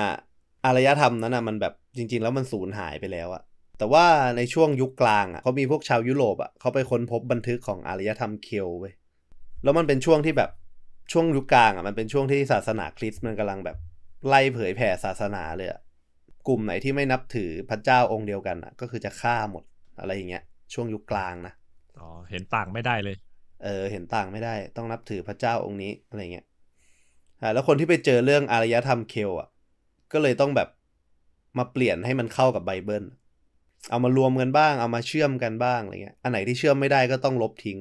อารยธรรมนั้นอ่ะมันแบบจริง ๆ แล้วมันสูญหายไปแล้วอะแต่ว่าในช่วงยุคกลางอ่ะเขามีพวกชาวยุโรปอ่ะเขาไปค้นพบบันทึกของอารยธรรมเคียวเว้ย แล้วมันเป็นช่วงที่แบบช่วงยุคกลางอ่ะมันเป็นช่วงที่ศาสนาคริสต์มันกำลังแบบ ไล่เผยแผ่ศาสนาเลยอ่ะ กลุ่มไหนที่ไม่นับถือพระเจ้าองค์เดียวกันอ่ะ ก็คือจะฆ่าหมดอะไรอย่างเงี้ยช่วงยุคกลางนะอ๋อเห็นต่างไม่ได้เลย เออ เห็นต่างไม่ได้ ต้องนับถือพระเจ้าองค์นี้อะไรเงี้ยอ่าแล้วคนที่ไปเจอเรื่องอารยธรรมเคลอ่ะก็เลยต้องแบบมาเปลี่ยนให้มันเข้ากับไบเบิลเอามารวมกันบ้างเอามาเชื่อมกันบ้างอะไรเงี้ยอันไหนที่เชื่อมไม่ได้ก็ต้องลบทิ้ง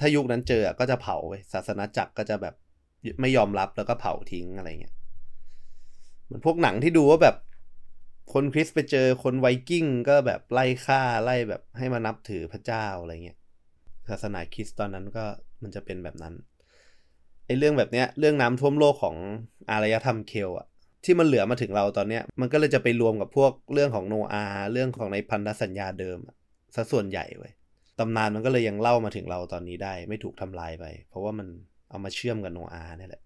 ถ้ายุคนั้นเจอก็จะเผาไปศาสนาจักรก็จะแบบไม่ยอมรับแล้วก็เผาทิ้งอะไรเงี้ยเหมือนพวกหนังที่ดูว่าแบบคน คริสไปเจอคนไวกิ้งก็แบบไล่ฆ่าไล่แบบให้มานับถือพระเจ้าอะไรเงี้ยศาสนาคริสตตอนนั้นก็มันจะเป็นแบบนั้นไอ้เรื่องแบบเนี้ยเรื่องน้ำท่วมโลกของอารยธรรมเคลอะที่มันเหลือมาถึงเราตอนเนี้ย มันก็เลยจะไปรวมกับพวกเรื่องของโนอาเรื่องของในพันธสัญญาเดิมซะส่วนใหญ่เว้ยตำนานมันก็เลยยังเล่ามาถึงเราตอนนี้ได้ ไม่ถูกทำลายไป เพราะว่ามันเอามาเชื่อมกับโนอาเนี่ยแหละ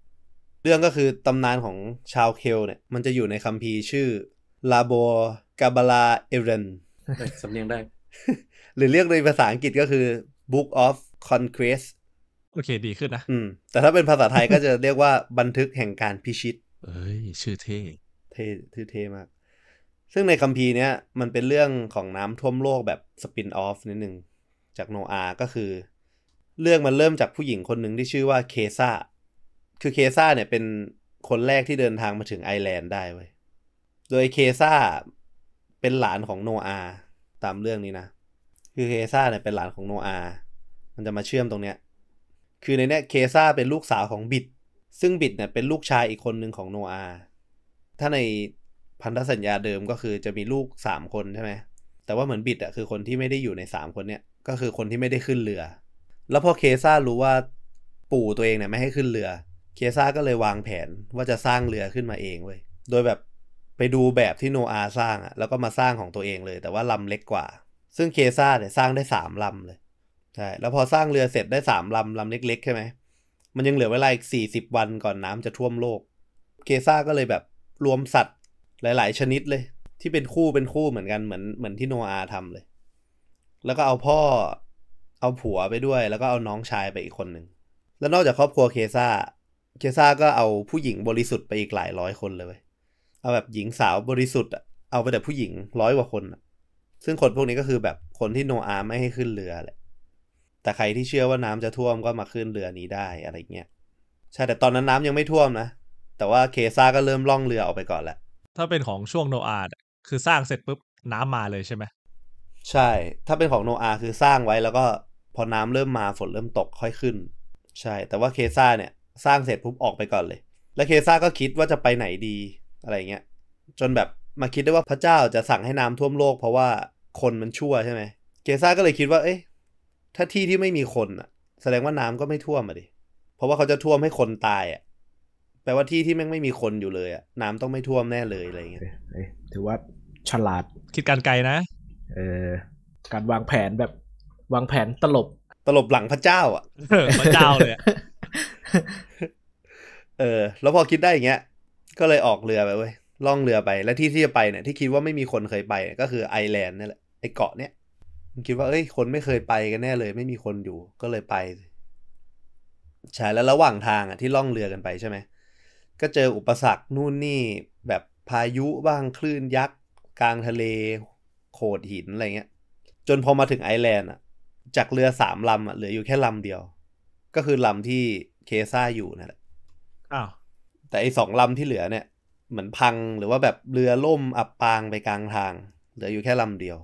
เรื่องก็คือตำนานของชาวเคล เนี่ย มันจะอยู่ในคัมภีร์ชื่อลาโบกาบาลาเอเรนสำเนียงได้ หรือเรียกในภาษาอังกฤษก็คือ Book of Conquest โอเค ดีขึ้นนะ แต่ถ้าเป็นภาษาไทยก็จะเรียกว่าบันทึกแห่งการพิชิต เอ้ย ชื่อเท่เท่ชื่อเท่มาก ซึ่งในคัมภีร์เนี้ยมันเป็นเรื่องของน้ำท่วมโลกแบบสปินออฟนิดนึงจากโนอาก็คือ เรื่องมันเริ่มจากผู้หญิงคนหนึ่งที่ชื่อว่าเคซ่าคือเคซ่าเนี่ยเป็นคนแรกที่เดินทางมาถึงไอแลนด์ได้เว้ยโดยเคซ่าเป็นหลานของโนอาตามเรื่องนี้นะ คือเคซ่าเนี่ยเป็นหลานของโนอามันจะมาเชื่อมตรงเนี้ยคือในเนี้ยเคซ่าเป็นลูกสาวของบิด ซึ่งบิดเนี่ยเป็นลูกชายอีกคนหนึ่งของโนอาถ้าในพันธสัญญาเดิมก็คือจะมีลูกสามคนใช่ไหมแต่ว่าเหมือนบิดอะคือคนที่ไม่ได้อยู่ในสามคนเนี้ยก็คือคนที่ไม่ได้ขึ้นเรือแล้วพอเคซ่ารู้ว่าปู่ตัวเองเนี่ยไม่ให้ขึ้นเรือ เคซ่าก็เลยวางแผนว่าจะสร้างเรือขึ้นมาเองเว้ยโดยแบบไปดูแบบที่โนอาสร้างอะแล้วก็มาสร้างของตัวเองเลย แต่ว่าลำเล็กกว่า ซึ่งเคซ่าเนี่ยสร้างได้สามลำเลยใช่แล้วพอสร้างเรือเสร็จได้สามลำลำเล็กๆใช่ไหมมันยังเหลือเวลาอีกสี่สิบวันก่อนน้ำจะท่วมโลก เคซ่าก็เลยแบบรวมสัตว์หลาย ๆชนิดเลย ที่เป็นคู่เป็นคู่เหมือนกันเหมือนเหมือนที่โนอาทำเลย แล้วก็เอาพ่อเอาผัวไปด้วย แล้วก็เอาน้องชายไปอีกคนหนึ่งแล้วนอกจากครอบครัวเคซ่าเคซ่าก็เอาผู้หญิงบริสุทธิ์ไปอีกหลายร้อยคนเลยเอาแบบหญิงสาวบริสุทธิ์เอาไปแต่ผู้หญิงร้อยกว่าคน ซึ่งคนพวกนี้ก็คือแบบคนที่โนอาไม่ให้ขึ้นเรือแหละแต่ใครที่เชื่อว่าน้ำจะท่วมก็มาขึ้นเรือนี้ได้อะไรเงี้ย ใช่ แต่ตอนนั้นน้ำยังไม่ท่วมนะ แต่ว่าเคซ่าก็เริ่มล่องเรือออกไปก่อนแล้วถ้าเป็นของช่วงโนอาคือสร้างเสร็จปุ๊บน้ำมาเลยใช่ไหม ใช่ ถ้าเป็นของโนอาคือสร้างไว้แล้วก็พอน้ำเริ่มมาฝนเริ่มตกค่อยขึ้น ใช่ แต่ว่าเคซ่าเนี่ย สร้างเสร็จปุ๊บออกไปก่อนเลย และเคซ่าก็คิดว่าจะไปไหนดีอะไรเงี้ยจนแบบมาคิดได้ว่าพระเจ้าจะสั่งให้น้ำท่วมโลกเพราะว่าคนมันชั่วใช่ไหมเกซ่าก็เลยคิดว่าเอ๊ะถ้าที่ที่ไม่มีคนอ่ะ แสดงว่าน้ำก็ไม่ท่วมอ่ะดิเพราะว่าเขาจะท่วมให้คนตายอ่ะแปลว่าที่ที่แม่งไม่มีคนอยู่เลยอ่ะน้ำต้องไม่ท่วมแน่เลยอะไรเงี้ยถือว่า ฉลาด คิดการไกลนะเออการวางแผนแบบ วางแผนตลบ ตลบหลังพระเจ้า อ่ะพระเจ้าเลยเออแล้วพอคิดได้อย่างเงี้ยก็เลยออกเรือไปเว้ยล่องเรือไปและที่ที่จะไปเนี่ยที่คิดว่าไม่มีคนเคยไป ก็คือไอแลนด์นี่แหละไอเกาะเนี่ยคิดว่าเอ้ยคนไม่เคยไปกันแน่เลย ไม่มีคนอยู่ก็เลยไปใช่แล้วระหว่างทางอ่ะที่ล่องเรือกันไปใช่ไหมก็เจออุปสรรคนู่นนี่ แบบพายุบ้างคลื่นยักษ์กลางทะเลโขดหินอะไรเงี้ยจนพอมาถึงไอแลนด์อ่ะจากเรือสามลำอ่ะเหลืออยู่แค่ลำเดียว ก็คือลำที่เคซ่าอยู่นั่นแหละอ้าวแต่ไอ้สองลำที่เหลือเนี่ยเหมือนพังหรือว่าแบบเรือล่มอับปางไปกลางทางเหลืออยู่แค่ลำเดียว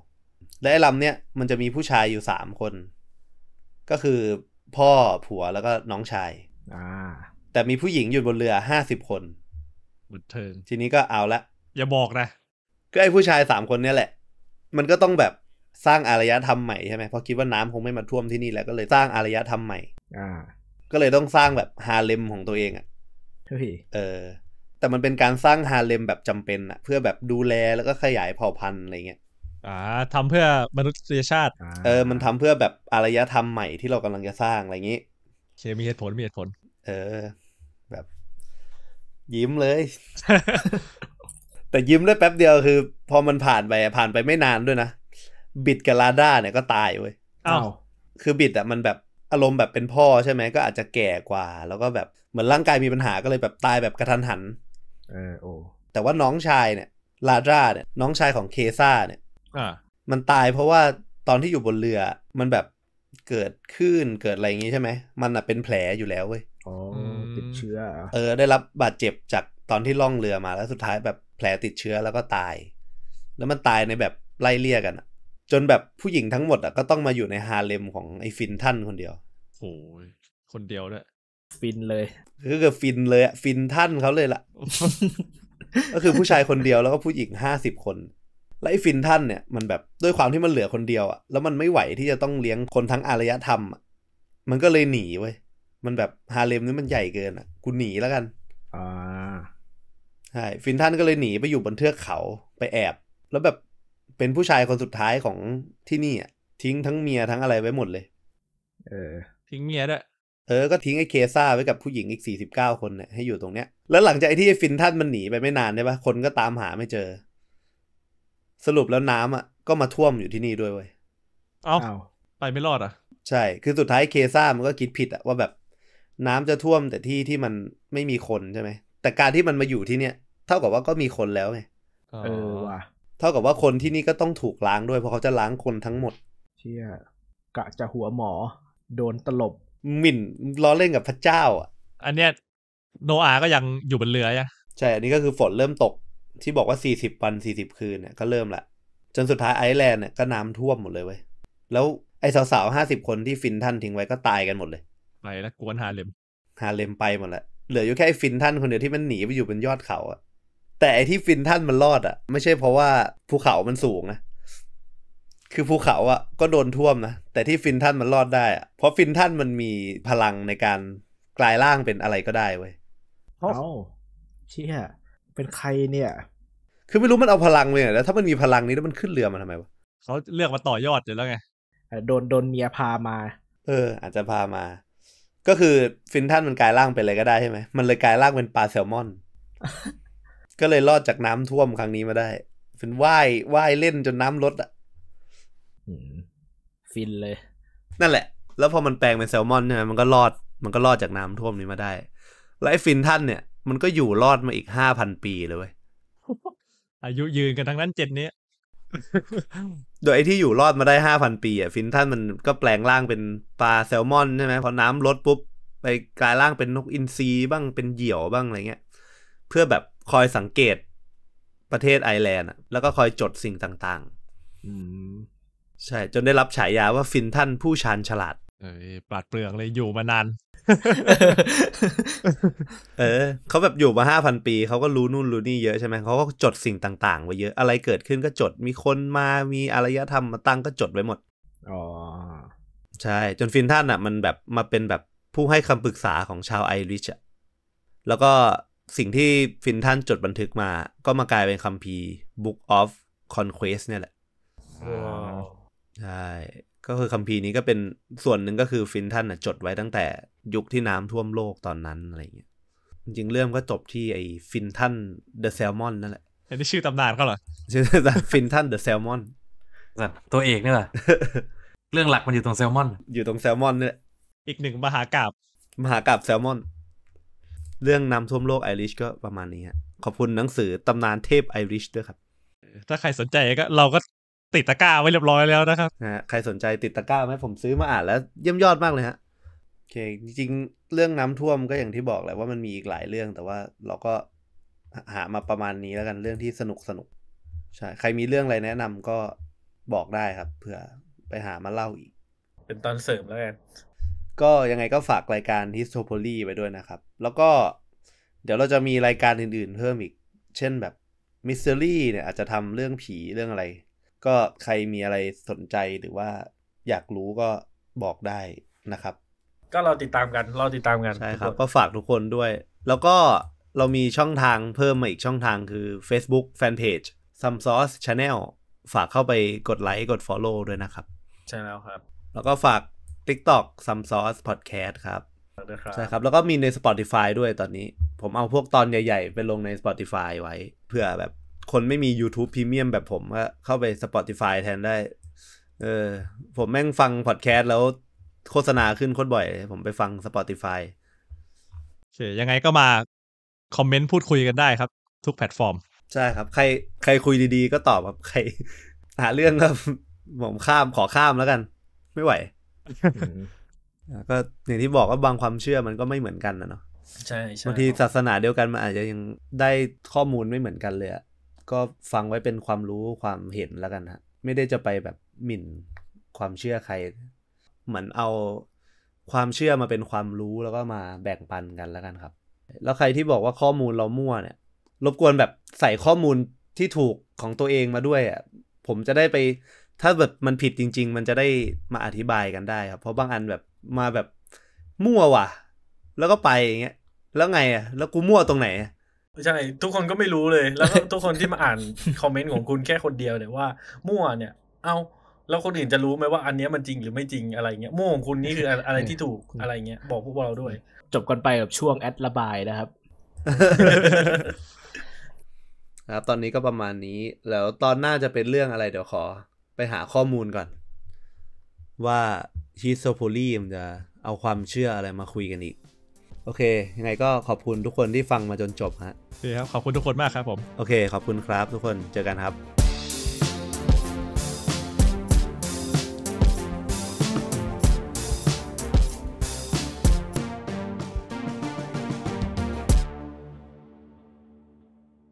และไอ้ลำเนี้ยมันจะมีผู้ชายอยู่สามคน ก็คือพ่อผัวแล้วก็น้องชายแต่มีผู้หญิงอยู่บนเรือห้าสิบคนบุเทิงทีนี้ก็เอาละอย่าบอกนะก็ไอ้ผู้ชายสามคนเนี่ยแหละ มันก็ต้องแบบสร้างอารยธรรมใหม่ใช่ไหมเพราะคิดว่าน้ำคงไม่มาท่วมที่นี่แล้วก็เลยสร้างอารยธรรมใหม่อ่า ก็เลยต้องสร้างแบบฮาเลมของตัวเองอะเออ แต่มันเป็นการสร้างฮาเลมแบบจำเป็นอะเพื่อแบบดูแลแล้วก็ขยายเผ่าพันธุ์อะไรเงี้ยอ่าทำเพื่อมนุษยชาติเออ มันทำเพื่อแบบอารยธรรมใหม่ที่เรากำลังจะสร้างอะไรอย่างี้เคมีเหตุผลมีเหตุผลเออ แบบ ยิ้มเลย แต่ยิ้มได้แป๊บเดียวคือ พอมันผ่านไปผ่านไปไม่นานด้วยนะ บิดกับลาด้าเนี่ยก็ตายเว้ยอ้าวคือบิดอะมันแบบอารมณ์แบบเป็นพ่อใช่ไหม ก็อาจจะแก่กว่า แล้วก็แบบเหมือนร่างกายมีปัญหาก็เลยแบบตายแบบกระทันหัน เออโอ้แต่ว่าน้องชายเนี่ย ลาดราเนี่ยน้องชายของเคซ่าเนี่ยมันตายเพราะว่าตอนที่อยู่บนเรือ มันแบบเกิดขึ้นเกิดอะไรอย่างงี้ใช่ไหมมันอ่ะเป็นแผลอยู่แล้วเว้ยอ๋อติดเชื้อเออได้รับบาดเจ็บจากตอนที่ล่องเรือมา แล้วสุดท้ายแบบแผลติดเชื้อแล้วก็ตาย แล้วมันตายในแบบไล่เลี่ยกันจนแบบผู้หญิงทั้งหมดอ่ะก็ต้องมาอยู่ในฮาเลมของไอ้ฟินท่านคนเดียวโอ้ยคนเดียวเ้วยฟินเลยก็คือฟินเลยอะฟินท่านเขาเลยล่ะ ก็คือผู้ชายคนเดียวแล้วก็ผู้หญิงห้าสิบคน และไอ้ฟินท่านเนี่ยมันแบบด้วยความที่มันเหลือคนเดียวอะแล้วมันไม่ไหวที่จะต้องเลี้ยงคนทั้งอารยธรรมอะมันก็เลยหนีเว้ยมันแบบฮาเลมนี่มันใหญ่เกินอะกูหนีแล้วกันอ่าใช่ฟินท่านก็เลยหนีไปอยู่บนเทือกเขาไปแอบ แล้วแบบเป็นผู้ชายคนสุดท้ายของที่นี่อ่ะทิ้งทั้งเมียทั้งอะไรไว้หมดเลย เออ ทิ้งเมียด้วยเออก็ทิ้งไอ้เคซ่าไว้กับผู้หญิงอีก49 คนเนี่ยให้อยู่ตรงเนี้ย แล้วหลังจากไอ้ที่ฟินท่านมันหนีไปไม่นานใช่ปะคนก็ตามหาไม่เจอ สรุปแล้วน้ำอ่ะก็มาท่วมอยู่ที่นี่ด้วยเว้ย เอาไปไม่รอดอ่ะ ใช่ คือสุดท้ายเคซ่ามันก็คิดผิดอ่ะว่าแบบ น้ำจะท่วมแต่ที่ที่มันไม่มีคนใช่ไหม แต่การที่มันมาอยู่ที่เนี้ย เท่ากับว่าก็มีคนแล้วไงเออว่ะ เท่ากับว่าคนที่นี่ก็ต้องถูกล้างด้วยเพราะเขาจะล้างคนทั้งหมด เชี่ยกะจะหัวหมอ โดนตลบหมิ่นล้อเล่นกับพระเจ้าอ่ะ อันเนี้ยโนอาก็ยังอยู่บนเรืออ่ะใช่ อันนี้ก็คือฝนเริ่มตก ที่บอกว่าสี่สิบวันสี่สิบคืนเนี่ยก็เริ่มละจนสุดท้ายไอซ์แลนด์เนี่ยก็น้ำท่วมหมดเลยเว้ยแล้วไอวสาวๆห้าสิบคนที่ฟินท่านทิ้งไว้ก็ตายกันหมดเลยไปแล้วกวนฮาเลมฮาเลมไปหมดละเหลืออยู่แค่ฟินท่านคนเดียวที่มันหนีไปอยู่บนยอดเขาอะแต่ไอที่ฟินท่านมันรอดอะไม่ใช่เพราะว่าภูเขา มันสูงนะคือภูเขาอะก็โดนท่วมนะแต่ที่ฟินท่านมันรอดได้อะเพราะฟินท่านมันมีพลังในการกลายร่างเป็นอะไรก็ได้เว้ยเอาเชี่ยเป็นใครเนี่ย คือไม่รู้มันเอาพลังไปไหนแล้วถ้ามันมีพลังนี้แล้วมันขึ้นเรือมาทำไมวะเขาเลือกมาต่อยอดอยู่แล้วไงโดนโดนเมียพามา เออ อาจจะพามา ก็คือฟินท่านมันกลายร่างเป็นอะไรก็ได้ใช่ไหมมันเลยกลายร่างเป็นปลาแซลมอน ก็เลยรอดจากน้ำท่วมครั้งนี้มาได้ฟินว่ายว่ายเล่นจนน้ำลดอะฟินเลย นั่นแหละ แล้วพอมันแปลงเป็นแซลมอนใช่ไหมมันก็รอด มันก็รอดจากน้ำท่วมนี้มาได้ แล้วไอ้ฟินท่านเนี่ย มันก็อยู่รอดมาอีกห้าพันปีเลยเว้ย อายุยืนกันทั้งนั้นเจ็ดเนี้ยโดยไอ้ที่อยู่รอดมาได้ห้าพันปี อ่ะ ฟินท่านมันก็แปลงร่างเป็นปลาแซลมอนใช่ไหม พอน้ำลดปุ๊บ ไปกลายร่างเป็นนกอินทรีบ้าง เป็นเหยี่ยวบ้างอะไรเงี้ย เพื่อแบบคอยสังเกตประเทศไอร์แลนด์แล้วก็คอยจดสิ่งต่างๆใช่จนได้รับฉายาว่าฟินท่านผู้ชาญฉลาด เอ้ปาดเปลืองเลยอยู่มานานเออเขาแบบอยู่มาห้าพันปี เขาก็รู้นู่นรู้นี่เยอะใช่ไหมเขาก็จดสิ่งต่างๆไว้เยอะอะไรเกิดขึ้นก็จดมีคนมามีอารยธรรมมาตั้งก็จดไว้หมด อ๋อ ใช่ จนฟินท่านอ่ะ มันแบบมาเป็นแบบผู้ให้คำปรึกษาของชาวไอริชอะแล้วก็สิ่งที่ฟินท่านจดบันทึกมา ก็มากลายเป็นคัมภีร์ Book of Conquest เนี่ยแหละใช่ก็คือคัมภีร์นี้ก็เป็นส่วนหนึ่งก็คือฟินทันจดไว้ตั้งแต่ยุคที่น้ำท่วมโลกตอนนั้นอะไรเงี้ยจริงเรื่องก็จบที่ไอ้ฟินทันเดอะแซลมอนนั่นแหละอันนี้ชื่อตำนานเขาเหรอชื่อตำนานฟินทันเดอะแซลมอนตตัวเอกนี่แหละเรื่องหลักมันอยู่ตรงแซลมอนอยู่ตรงแซลมอนนี่แหละอีกหนึ่งมหากราบมหากราบแซลมอนเรื่องน้ำท่วมโลกไอริชก็ประมาณนี้ฮะขอบคุณหนังสือ ตำนานเทพไอริชด้วยครับถ้าใครสนใจก็เราก็ติดตะกร้าไว้เรียบร้อยแล้วนะครับนะใครสนใจติดตะกร้าไหมผมซื้อมาอ่านแล้วเยี่ยมยอดมากเลยฮะโอเค จริง ๆ เรื่องน้ำท่วมก็อย่างที่บอกแหละว่ามันมีอีกหลายเรื่อง แต่ว่าเราก็หามาประมาณนี้แล้วกันเรื่องที่สนุกสนุกใช่ใครมีเรื่องอะไรแนะนำก็บอกได้ครับเผื่อไปหามาเล่าอีก เป็นตอนเสริมแล้วกันก็ยังไงก็ฝากรายการ Histopoly ไปด้วยนะครับแล้วก็ เดี๋ยวเราจะมีรายการอื่นๆ เพิ่มอีก เช่นแบบมิสซ e r ี่เนี่ยอาจจะทำเรื่องผีเรื่องอะไรก็ใครมีอะไรสนใจหรือว่าอยากรู้ก็บอกได้นะครับ ก็เราติดตามกันเราติดตามกัน ใช่ครับ ก็ฝากทุกคนด้วย แล้วก็เรามีช่องทางเพิ่มมาอีกช่องทางคือ Facebook Fanpage s ซ m s o u r c e c ลฝากเข้าไปกดไลค์กด Follow ด้วยนะครับ ใช่แล้วครับ แล้วก็ฝาก TikTok s ซัมซ u r c e p o d c a s ครับ ใช่ครับ แล้วก็มีใน Spotify ด้วยตอนนี้ ผมเอาพวกตอนใหญ่ ๆ ไปลงใน Spotify ไว้เพื่อแบบคนไม่มี YouTube Premium แบบผมก็เข้าไป Spotify แทนได้ เออ ผมแม่งฟังพอดแคสต์แล้วโฆษณาขึ้นโคตรบ่อย ผมไปฟัง Spotify โอเคยังไงก็มา คอมเมนต์พูดคุยกันได้ครับ ทุกแพลตฟอร์ม ใช่ครับ ใคร ใครคุยดีๆก็ตอบครับ ใคร หาเรื่องครับผมข้ามขอข้ามแล้วกัน ไม่ไหว ก็อย่างที่บอกว่าบางความเชื่อมันก็ไม่เหมือนกันนะเนาะใช่ใช่บางทีศาสนาเดียวกันมันอาจจะยังได้ข้อมูลไม่เหมือนกันเลยอะก็ฟังไว้เป็นความรู้ความเห็นแล้วกันฮะไม่ได้จะไปแบบหมิ่นความเชื่อใคร เหมือนเอาความเชื่อมาเป็นความรู้แล้วก็มาแบ่งปันกันแล้วกันครับ แล้วใครที่บอกว่าข้อมูลเรามั่วเนี่ยรบกวนแบบใส่ข้อมูลที่ถูกของตัวเองมาด้วยอ่ะผมจะได้ไป ถ้าแบบมันผิดจริง ๆ มันจะได้มาอธิบายกันได้ครับเพราะบางอันแบบมาแบบมั่วว่ะ แล้วก็ไปอย่างเงี้ยแล้วไงอ่ะแล้วกูมั่วตรงไหนใช่ทุกคนก็ไม่รู้เลย แล้วทุกคนที่มาอ่านคอมเมนต์ของคุณแค่คนเดียวเนี่ยว่า มั่วเนี่ย เอาแล้วคนอื่นจะรู้ไหมว่าอันนี้มันจริงหรือไม่จริงอะไรเงี้ยมั่วของคุณนี่คืออะไรที่ถูกอะไรเงี้ยบอกพวกเราด้วย จบกันไปกับช่วงแอดระบายนะครับ ครับ ตอนนี้ก็ประมาณนี้ แล้วตอนหน้าจะเป็นเรื่องอะไรเดี๋ยวขอ ไปหาข้อมูลก่อนว่าฮิสโซโพลีมจะเอาความเชื่ออะไรมาคุยกันอีกโอเค ยังไงก็ขอบคุณทุกคนที่ฟังมาจนจบฮะโอเคครับ ขอบคุณทุกคนมากครับผม โอเค ขอบคุณครับทุกคน เจอกันครับ